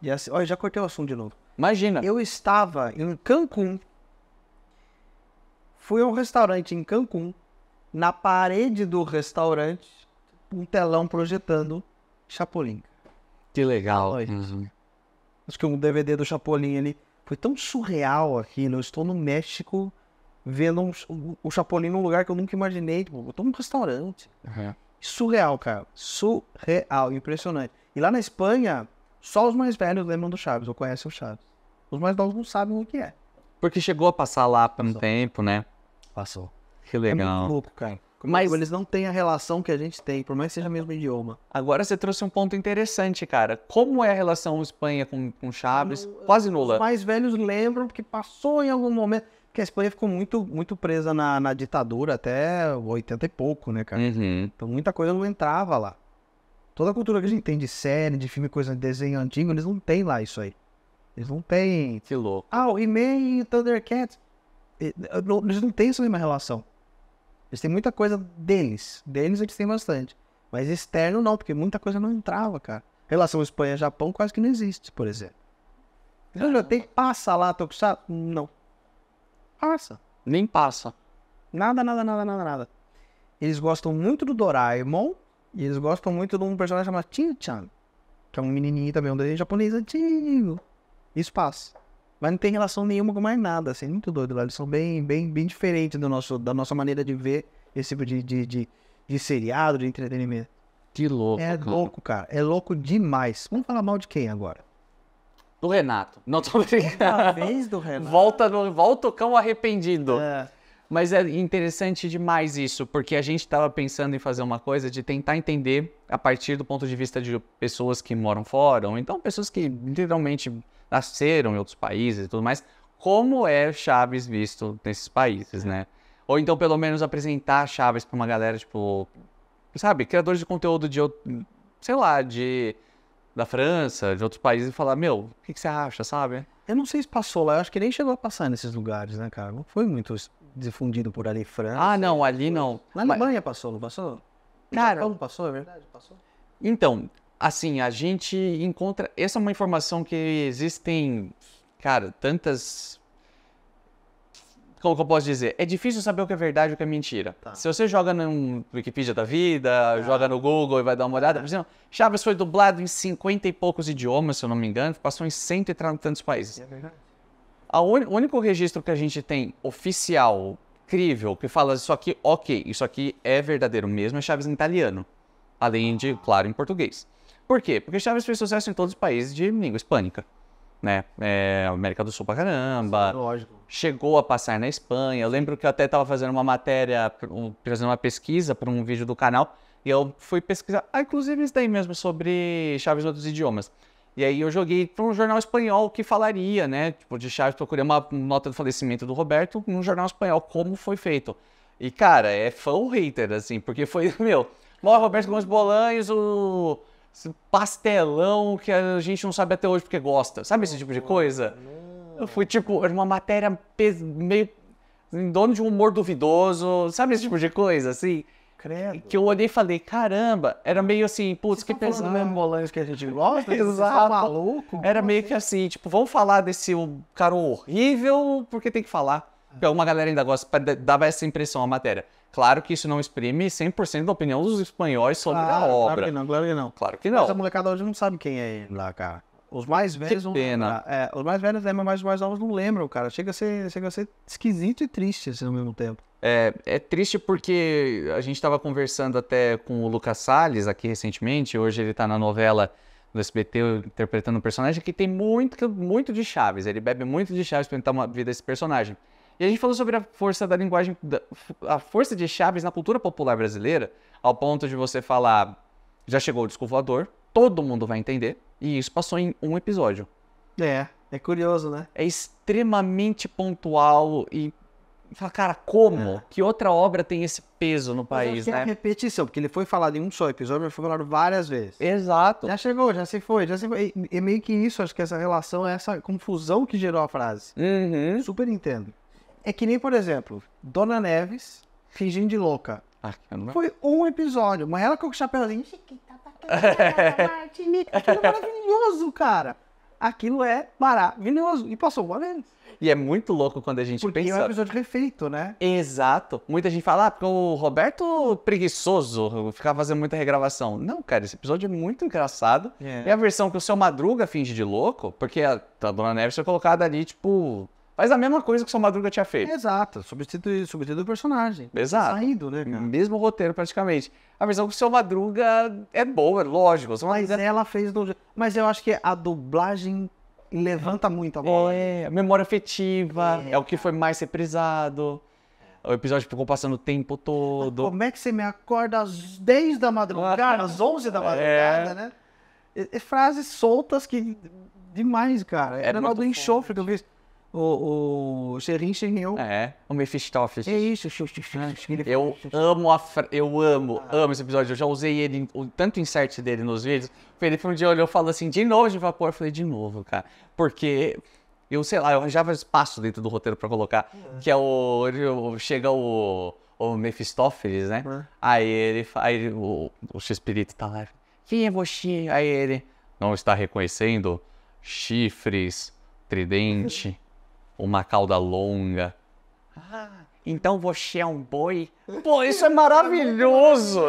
de ass... Olha, já cortei o assunto de novo. Imagina. Eu estava em Cancún. Fui a um restaurante em Cancún na parede do restaurante um telão projetando Chapolin. Que legal. Uhum. Acho que um DVD do Chapolin ali foi tão surreal aqui. Né? Eu estou no México vendo um, o, o Chapolin num lugar que eu nunca imaginei. Tipo, eu estou num restaurante. Uhum. Surreal, cara. Surreal, impressionante. E lá na Espanha, só os mais velhos lembram do Chaves, ou conhecem o Chaves. Os mais novos não sabem o que é. Porque chegou a passar lá por um tempo, né? Passou. Que legal. É muito louco, cara. Como Mas eles não têm a relação que a gente tem, por mais que seja o mesmo idioma. Agora você trouxe um ponto interessante, cara. Como é a relação Espanha com, com Chaves? No, Quase nula. Os mais velhos lembram que passou em algum momento. Porque a Espanha ficou muito, muito presa na, na ditadura até 80 e pouco, né, cara? Uhum. Então muita coisa não entrava lá. Toda a cultura que a gente tem de série, de filme, coisa de desenho antigo, eles não têm lá isso aí. Eles não têm. Que louco. Ah, o He-Man e Thundercats. Eles não têm essa mesma relação. Eles têm muita coisa deles. Deles eles têm bastante. Mas externo não, porque muita coisa não entrava, cara. Relação Espanha-Japão quase que não existe, por exemplo. Então já tem passa lá, Tokusatsu? Não. Passa. Nem passa. Nada, nada, nada, nada, nada. Eles gostam muito do Doraemon e eles gostam muito de um personagem chamado Chin-chan, que é um menininho também, um desenho japonês antigo. Isso passa. Mas não tem relação nenhuma com mais nada, assim, muito doido lá. Eles são bem, bem, bem diferentes do nosso, da nossa maneira de ver esse tipo de, de, de, de seriado, de entretenimento. Que louco. É cara. louco, cara. É louco demais. Vamos falar mal de quem agora? Do Renato. Não tô brincando. É uma vez do Renato. Volta, no, volta o cão arrependido. É. Mas é interessante demais isso, porque a gente estava pensando em fazer uma coisa de tentar entender a partir do ponto de vista de pessoas que moram fora, ou então pessoas que literalmente nasceram em outros países e tudo mais, como é Chaves visto nesses países, é. né? Ou então, pelo menos, apresentar Chaves para uma galera, tipo, sabe, criadores de conteúdo de, sei lá, de da França, de outros países, e falar, meu, o que, que, você acha, sabe? Eu não sei se passou lá, eu acho que nem chegou a passar nesses lugares, né, cara? Não foi muito difundido por ali, França. Ah, não, ali não. Na Alemanha Mas... passou, não passou? Cara, não passou, é verdade, passou. Então, assim, a gente encontra. Essa é uma informação que existem, cara, tantas. Como que eu posso dizer? É difícil saber o que é verdade e o que é mentira. Tá. Se você joga no Wikipedia da vida, ah. joga no Google e vai dar uma olhada, por exemplo, Chaves foi dublado em 50 e poucos idiomas, se eu não me engano, passou em cento e tantos países. É verdade o único registro que a gente tem oficial, crível, que fala isso aqui, ok, isso aqui é verdadeiro mesmo, é Chaves em italiano. Além de, claro, em português. Por quê? Porque Chaves fez sucesso em todos os países de língua hispânica. Né? É, América do Sul pra caramba. Sim, lógico. Chegou a passar na Espanha. Eu lembro que eu até estava fazendo uma matéria, fazendo uma pesquisa para um vídeo do canal. E eu fui pesquisar, ah, inclusive isso daí mesmo, sobre Chaves em outros idiomas. E aí eu joguei para um jornal espanhol que falaria, né? Tipo, de Chaves, procurei uma nota do falecimento do Roberto num jornal espanhol, como foi feito. E, cara, é fã ou hater, assim, porque foi, meu, morre Roberto Gomes Bolanhos, o pastelão que a gente não sabe até hoje porque gosta. Sabe esse tipo de coisa? Eu fui, tipo, era uma matéria meio. Em dono de um humor duvidoso, sabe esse tipo de coisa, assim? Credo. Que eu olhei e falei, caramba, era meio assim, putz, que pesado. Falando mesmo bolanjo que a gente gosta? Exato. maluco? Era meio que assim, tipo, vamos falar desse cara horrível, porque tem que falar. Ah. Porque alguma galera ainda gosta, dava essa impressão à matéria. Claro que isso não exprime 100% da opinião dos espanhóis sobre claro, a obra. Claro que não, claro que não. Claro que não. Mas a molecada hoje não sabe quem é ele lá, cara. Os mais velhos que pena. Não, ah, é, os mais velhos lembram, é, mas os mais novos não lembram, cara. Chega a ser, chega a ser esquisito e triste assim, ao mesmo tempo. É, é triste porque a gente estava conversando até com o Lucas Salles aqui recentemente. Hoje ele está na novela do SBT interpretando um personagem que tem muito, muito de Chaves. Ele bebe muito de Chaves para tentar uma vida desse personagem. E a gente falou sobre a força da linguagem, da, a força de Chaves na cultura popular brasileira, ao ponto de você falar, já chegou o disco voador, todo mundo vai entender. E isso passou em um episódio. É, é curioso, né? É extremamente pontual e fala, cara, como? É. Que outra obra tem esse peso no país, é né? É repetição, porque ele foi falado em um só episódio, mas foi falado várias vezes. Exato. Já chegou, já se foi, já se foi. E, meio que isso, acho que essa relação, é essa confusão que gerou a frase. Uhum. Super entendo. É que nem, por exemplo, Dona Neves fingindo de louca. Ah, não... Foi um episódio, mas ela com o chapéuzinho aquilo é maravilhoso, cara. Aquilo é maravilhoso. E passou uma vez. E é muito louco quando a gente porque pensa. Porque é um episódio refeito, né? Exato. Muita gente fala, ah, porque o Roberto preguiçoso ficava fazendo muita regravação. Não, cara, esse episódio é muito engraçado. É, a versão que o seu Madruga finge de louco, porque a, a Dona Neves foi colocada ali, tipo, Faz a mesma coisa que o seu Madruga tinha feito. Exato, substitui, substitui o personagem. Exato. Saindo, né, cara? Mesmo roteiro, praticamente. A versão com o seu Madruga é boa, é lógico. Mas Madruga... É ela fez do Mas eu acho que a dublagem levanta muito é, a É, É, memória afetiva, é, é o que foi mais reprisado. O episódio ficou passando o tempo todo. Mas como é que você me acorda às 10 da madrugada, às 11 da é. madrugada, é. né? E, e frases soltas que. Demais, cara. Era, Era do enxofre que eu vi o, o Xerim Xerim. É, o Mefistófeles. É isso, Eu amo a fra... eu amo, amo esse episódio. Eu já usei ele, o tanto insert dele nos vídeos. O Felipe um dia olhou e falou assim, de novo de vapor. Eu falei, de novo, cara. Porque eu, sei lá, eu arranjava espaço dentro do roteiro pra colocar. É. Que é o... Chega o... O Mephistófeles, né? Uhum. Aí ele... Aí o, o X-Espírito tá lá. Quem é você? Aí ele... Não está reconhecendo chifres, tridente... uma cauda longa. Ah, então você é um boi? Pô, isso é maravilhoso!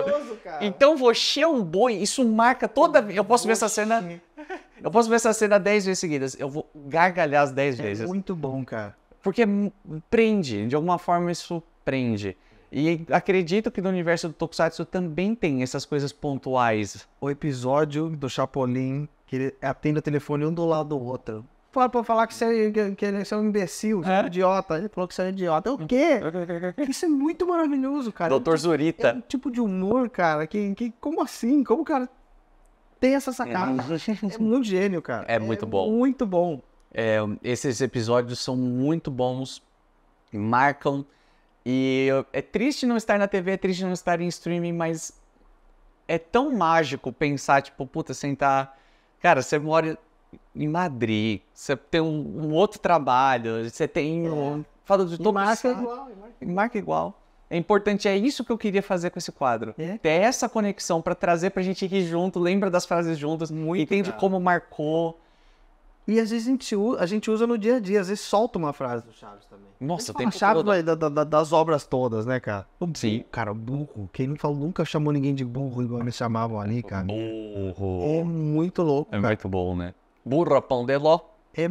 É então você é um boi, isso marca toda. Eu posso ver essa cena. Eu posso ver essa cena 10 vezes seguidas. Eu vou gargalhar as 10 é Muito bom, cara. Porque prende, de alguma forma isso prende. E acredito que no universo do Tokusatsu também tem essas coisas pontuais. O episódio do Chapolin, que ele atende o telefone um do lado do outro. Fala pra falar que você, é, que, que é, você é um imbecil, é, é? idiota. Ele falou que você é um idiota. O quê? Isso é muito maravilhoso, cara. Doutor tipo, Zurita. É um tipo de humor, cara, que, que como assim? Como o cara tem essa sacada? é muito gênio, cara. É muito é bom. Muito bom. É, esses episódios são muito bons, marcam. E é triste não estar na TV, é triste não estar em streaming, mas é tão mágico pensar, tipo, puta, sentar. Cara, você mora em Madrid, você tem um, um outro trabalho, você tem é. um. Fala de todo marca igual, marca igual. Marca igual. É importante, é isso que eu queria fazer com esse quadro. É. Ter essa conexão para trazer para a gente aqui junto, lembra das frases juntas, Muito entende como marcou. E às vezes a gente, usa, a gente, usa, no dia a dia, às vezes solta uma frase do Chaves também. Nossa, tem Chaves da, da, das obras todas, né, cara? Sim. Cara, burro. Quem não falou, nunca chamou ninguém de burro igual me chamavam ali, cara. Burro. É muito louco. É cara. muito bom, né? burra pão de ló. É,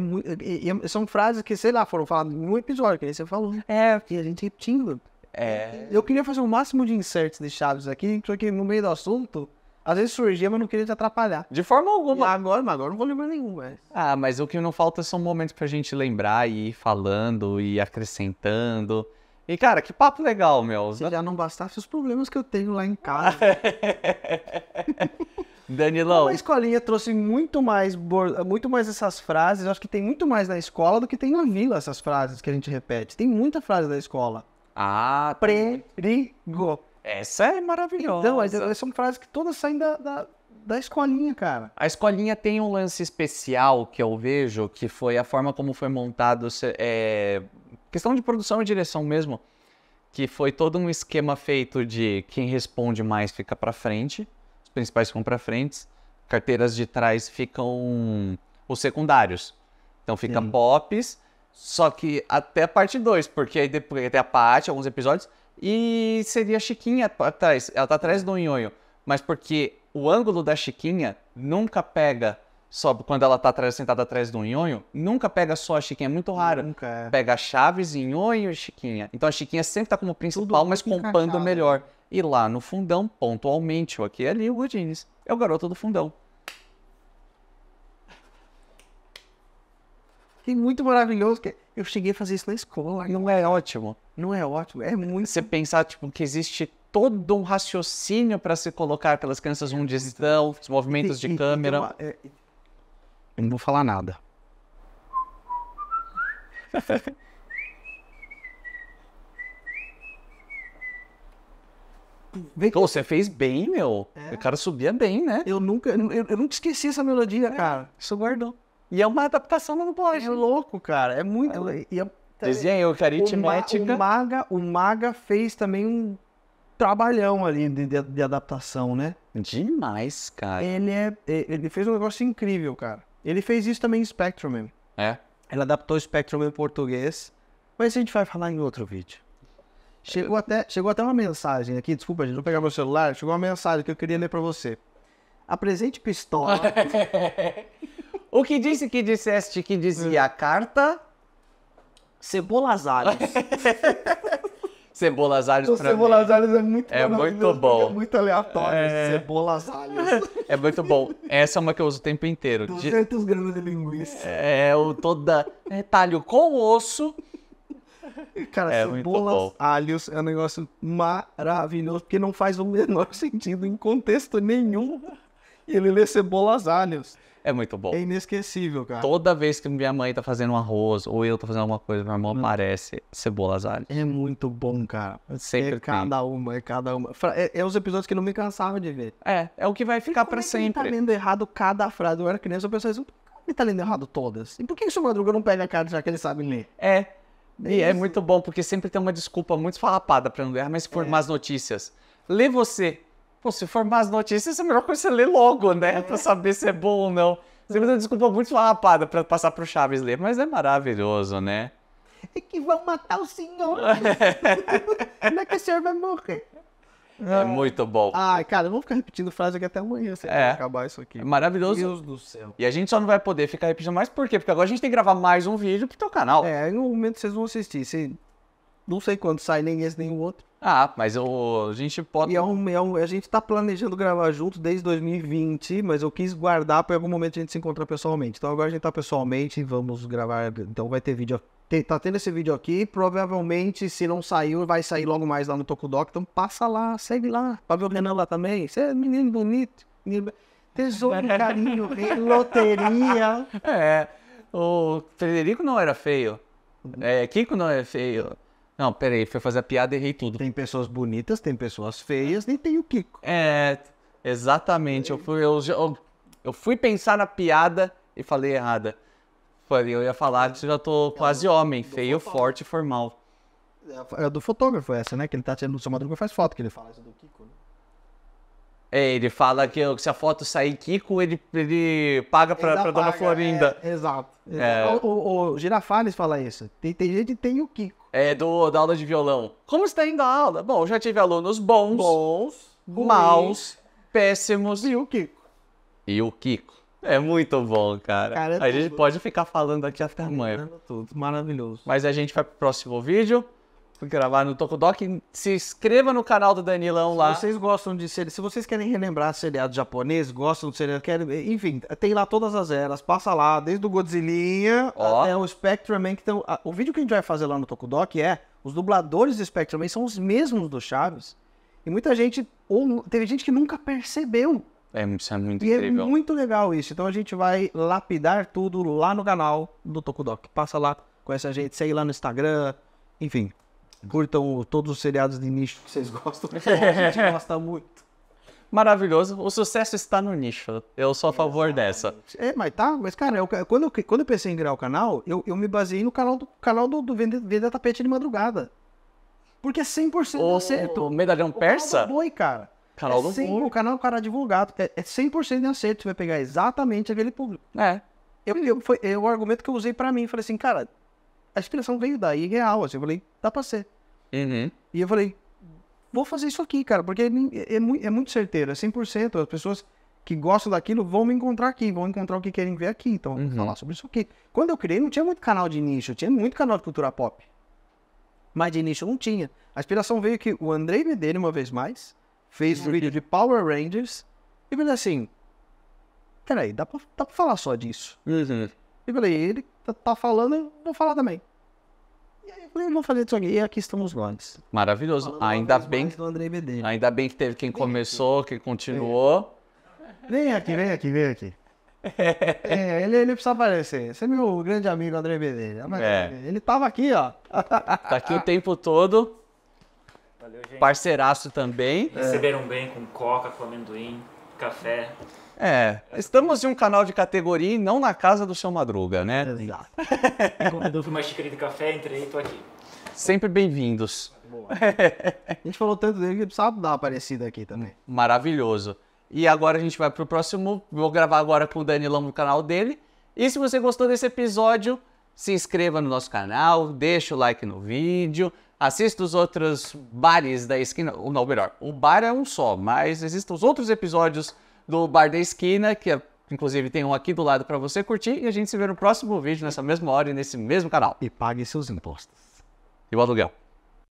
é, são frases que, sei lá, foram faladas em um episódio, que aí você falou. É, e a gente tinha. É. Eu queria fazer o máximo de inserts de chaves aqui, só que no meio do assunto, às vezes surgia, mas não queria te atrapalhar. De forma alguma. E agora, mas agora não vou lembrar nenhum, mas... Ah, mas o que não falta são momentos pra gente lembrar e ir falando e acrescentando. E, cara, que papo legal, meu. Se já não bastasse os problemas que eu tenho lá em casa. Danilão. Como a escolinha trouxe muito mais, muito mais essas frases, eu acho que tem muito mais na escola do que tem na vila essas frases que a gente repete. Tem muita frase da escola. Ah, tá. Prerigo. Essa é maravilhosa. Então, são frases que todas saem da, da, da escolinha, cara. A escolinha tem um lance especial que eu vejo, que foi a forma como foi montado. É, questão de produção e direção mesmo. Que foi todo um esquema feito de quem responde mais fica pra frente principais vão para frente, carteiras de trás ficam os secundários. Então fica Sim. Pops, só que até a parte 2, porque aí depois até a parte, alguns episódios, e seria a Chiquinha atrás. Ela tá atrás do Nhonho, mas porque o ângulo da Chiquinha nunca pega só quando ela tá atrás, sentada atrás do Nhonho, nunca pega só a Chiquinha, é muito raro. Nunca é. Pega Chaves, Nhonho e Chiquinha. Então a Chiquinha sempre tá como principal, Tudo mas compando né? melhor. E lá no fundão, pontualmente, ou aqui é ali, o Godines é o garoto do fundão. Que muito maravilhoso. que Eu cheguei a fazer isso na escola. Não é ótimo. Não é ótimo. É muito. Você pensar tipo, que existe todo um raciocínio para se colocar pelas crianças onde estão, os movimentos de câmera. É, eu não vou falar nada. vem Pô, você fez bem, meu. É. O cara subia bem, né? Eu nunca, eu, eu nunca esqueci essa melodia, é. cara. Isso guardou. E é uma adaptação não pode. É louco, cara. É muito. É, e é, eu que é, aritmética. O, ma, o, Maga, o Maga fez também um trabalhão ali de, de, de adaptação, né? Demais, cara. Ele, é, é ele fez um negócio incrível, cara. Ele fez isso também em Spectrum. É. Ele adaptou o Spectrum em português. Mas a gente vai falar em outro vídeo. Chegou até, chegou até uma mensagem aqui, desculpa, gente, vou pegar meu celular. Chegou uma mensagem que eu queria ler para você. Apresente pistola. o que disse que disseste que dizia a é. carta? Cebolas alhos. Cebolas alhos pra Cebolas alhos é muito É muito é bom. É muito aleatório. É... Cebolas É muito bom. Essa é uma que eu uso o tempo inteiro. 200 de... gramas de linguiça. É, o toda... É talho com osso Cara, é cebolas, alhos é um negócio maravilhoso, porque não faz o menor sentido em contexto nenhum. E ele lê cebolas, alhos. É muito bom. É inesquecível, cara. Toda vez que minha mãe tá fazendo um arroz ou eu tô fazendo alguma coisa, meu irmão hum. aparece cebolas alhos. É muito bom, cara. É sempre é cada uma, é cada uma. É, é, os episódios que não me cansava de ver. É, é o que vai ficar para é tá sempre. Ele tá lendo errado cada frase. Eu era criança, eu pensava assim, ele tá lendo errado todas. E por que o seu Madruga não pega a cara já que ele sabe ler? É, e é muito bom, porque sempre tem uma desculpa muito falapada para não ler, mas se for é. más notícias. Lê você. Pô, se for más notícias, é melhor coisa é você ler logo, né? É. Pra saber se é bom ou não. Sempre tem uma desculpa muito falapada para passar pro Chaves ler, mas é maravilhoso, né? É que vão matar o senhor. Como é que o senhor vai morrer? É muito bom. Ai, cara, eu vou ficar repetindo frase aqui até amanhã, se é. acabar isso aqui. É maravilhoso. Deus do céu. E a gente só não vai poder ficar repetindo mais, por quê? Porque agora a gente tem que gravar mais um vídeo pro teu canal. É, no momento vocês vão assistir. Se não sei quando sai nem esse nem o outro. Ah, mas eu, a gente pode. E é um, é um, a gente tá planejando gravar junto desde 2020, mas eu quis guardar para algum momento a gente se encontrar pessoalmente. Então agora a gente tá pessoalmente, e vamos gravar. Então vai ter vídeo. Tá tendo esse vídeo aqui, provavelmente se não saiu, vai sair logo mais lá no Tokudok. Então passa lá, segue lá, pra ver o Renan lá também. Você é menino bonito, menino... tesouro, carinho, loteria. É, o Frederico não era feio, é, Kiko não era é feio. Não, peraí, foi fazer a piada e errei tudo. Tem pessoas bonitas, tem pessoas feias, nem tem o Kiko. É, exatamente. Eu fui, eu, eu, eu fui pensar na piada e falei errada. Falei, eu ia falar que eu já tô quase é homem, feio, forte e formal. É, é do fotógrafo essa, né? Que ele tá sendo chamado faz foto, que ele fala isso do Kiko, né? É, ele fala que se a foto sair Kiko, ele, ele paga pra, pra paga, Dona Florinda. É, exato. É. é o, o, o, Girafales fala isso. Tem, tem gente que tem o Kiko. É, do, da aula de violão. Como está indo a aula? Bom, já tive alunos bons, bons maus, péssimos. E o Kiko. E o Kiko. É muito bom, cara. cara é a gente pode ficar falando aqui até amanhã. Tudo, maravilhoso. Mas a gente vai pro próximo vídeo gravar no Tokudok. Se inscreva no canal do Danilão lá. Se vocês gostam de ser, se vocês querem relembrar seriado japonês, gostam de seriado, querem, enfim, tem lá todas as eras, passa lá, desde o Godzilla oh. até o Spectrum Man, que tem, o vídeo que a gente vai fazer lá no Tokudok é os dubladores do Spectrum Man são os mesmos do Chaves. E muita gente ou teve gente que nunca percebeu. É, isso é muito e é incrível. é muito legal isso. Então a gente vai lapidar tudo lá no canal do Tokudok. Passa lá, conhece a gente, segue lá no Instagram, enfim. Curtam todos os seriados de nicho que vocês gostam. a gente gosta muito. Maravilhoso. O sucesso está no nicho. Eu sou a favor dessa. É, mas tá. Mas, cara, eu, quando, eu, quando eu pensei em criar o canal, eu, eu me baseei no canal do canal do, do Tapete de Madrugada. Porque é 100% o, acerto. O medalhão persa? O boi, cara. Canal é do 100, O canal do é cara divulgado. É, é 100% de acerto. Você vai pegar exatamente aquele público. É. Eu, eu, foi, é o argumento que eu usei para mim. Falei assim, cara, a inspiração veio daí, real, assim, eu falei, dá pra ser. Uhum. E eu falei, vou fazer isso aqui, cara, porque é, é, é muito certeiro, é 100%, as pessoas que gostam daquilo vão me encontrar aqui, vão encontrar o que querem ver aqui, então uhum. falar sobre isso aqui. Quando eu criei, não tinha muito canal de nicho, tinha muito canal de cultura pop, mas de nicho não tinha. A inspiração veio que o Andrei Medeiros, uma vez mais, fez um uhum. vídeo de Power Rangers e me disse assim, peraí, dá pra, dá pra falar só disso. Uhum. E falei, ele tá, tá falando, eu vou falar também. E aí eu falei, vamos fazer isso aqui. E aqui estamos nós. Maravilhoso. ainda bem, André BD. ainda bem que teve quem vem começou, aqui. quem continuou. É. Vem aqui, vem aqui, vem aqui. É, ele, ele precisa aparecer. Você é meu grande amigo André BD. É. Ele tava aqui, ó. Tá aqui o tempo todo. Valeu, gente. Parceiraço também. Receberam é. bem com coca, com amendoim, café. É, estamos em um canal de categoria e não na casa do seu Madruga, né? Exato. Enquanto uma xícara de café, entrei e tô aqui. Sempre bem-vindos. Boa. A gente falou tanto dele que precisava dar uma aparecida aqui também. Maravilhoso. E agora a gente vai pro próximo. Vou gravar agora com o Danilão no canal dele. E se você gostou desse episódio, se inscreva no nosso canal, deixa o like no vídeo, assista os outros bares da esquina. Ou não, melhor, o bar é um só, mas existem os outros episódios do Bar da Esquina, que é, inclusive tem um aqui do lado para você curtir. E a gente se vê no próximo vídeo, nessa mesma hora e nesse mesmo canal. E pague seus impostos. E o aluguel.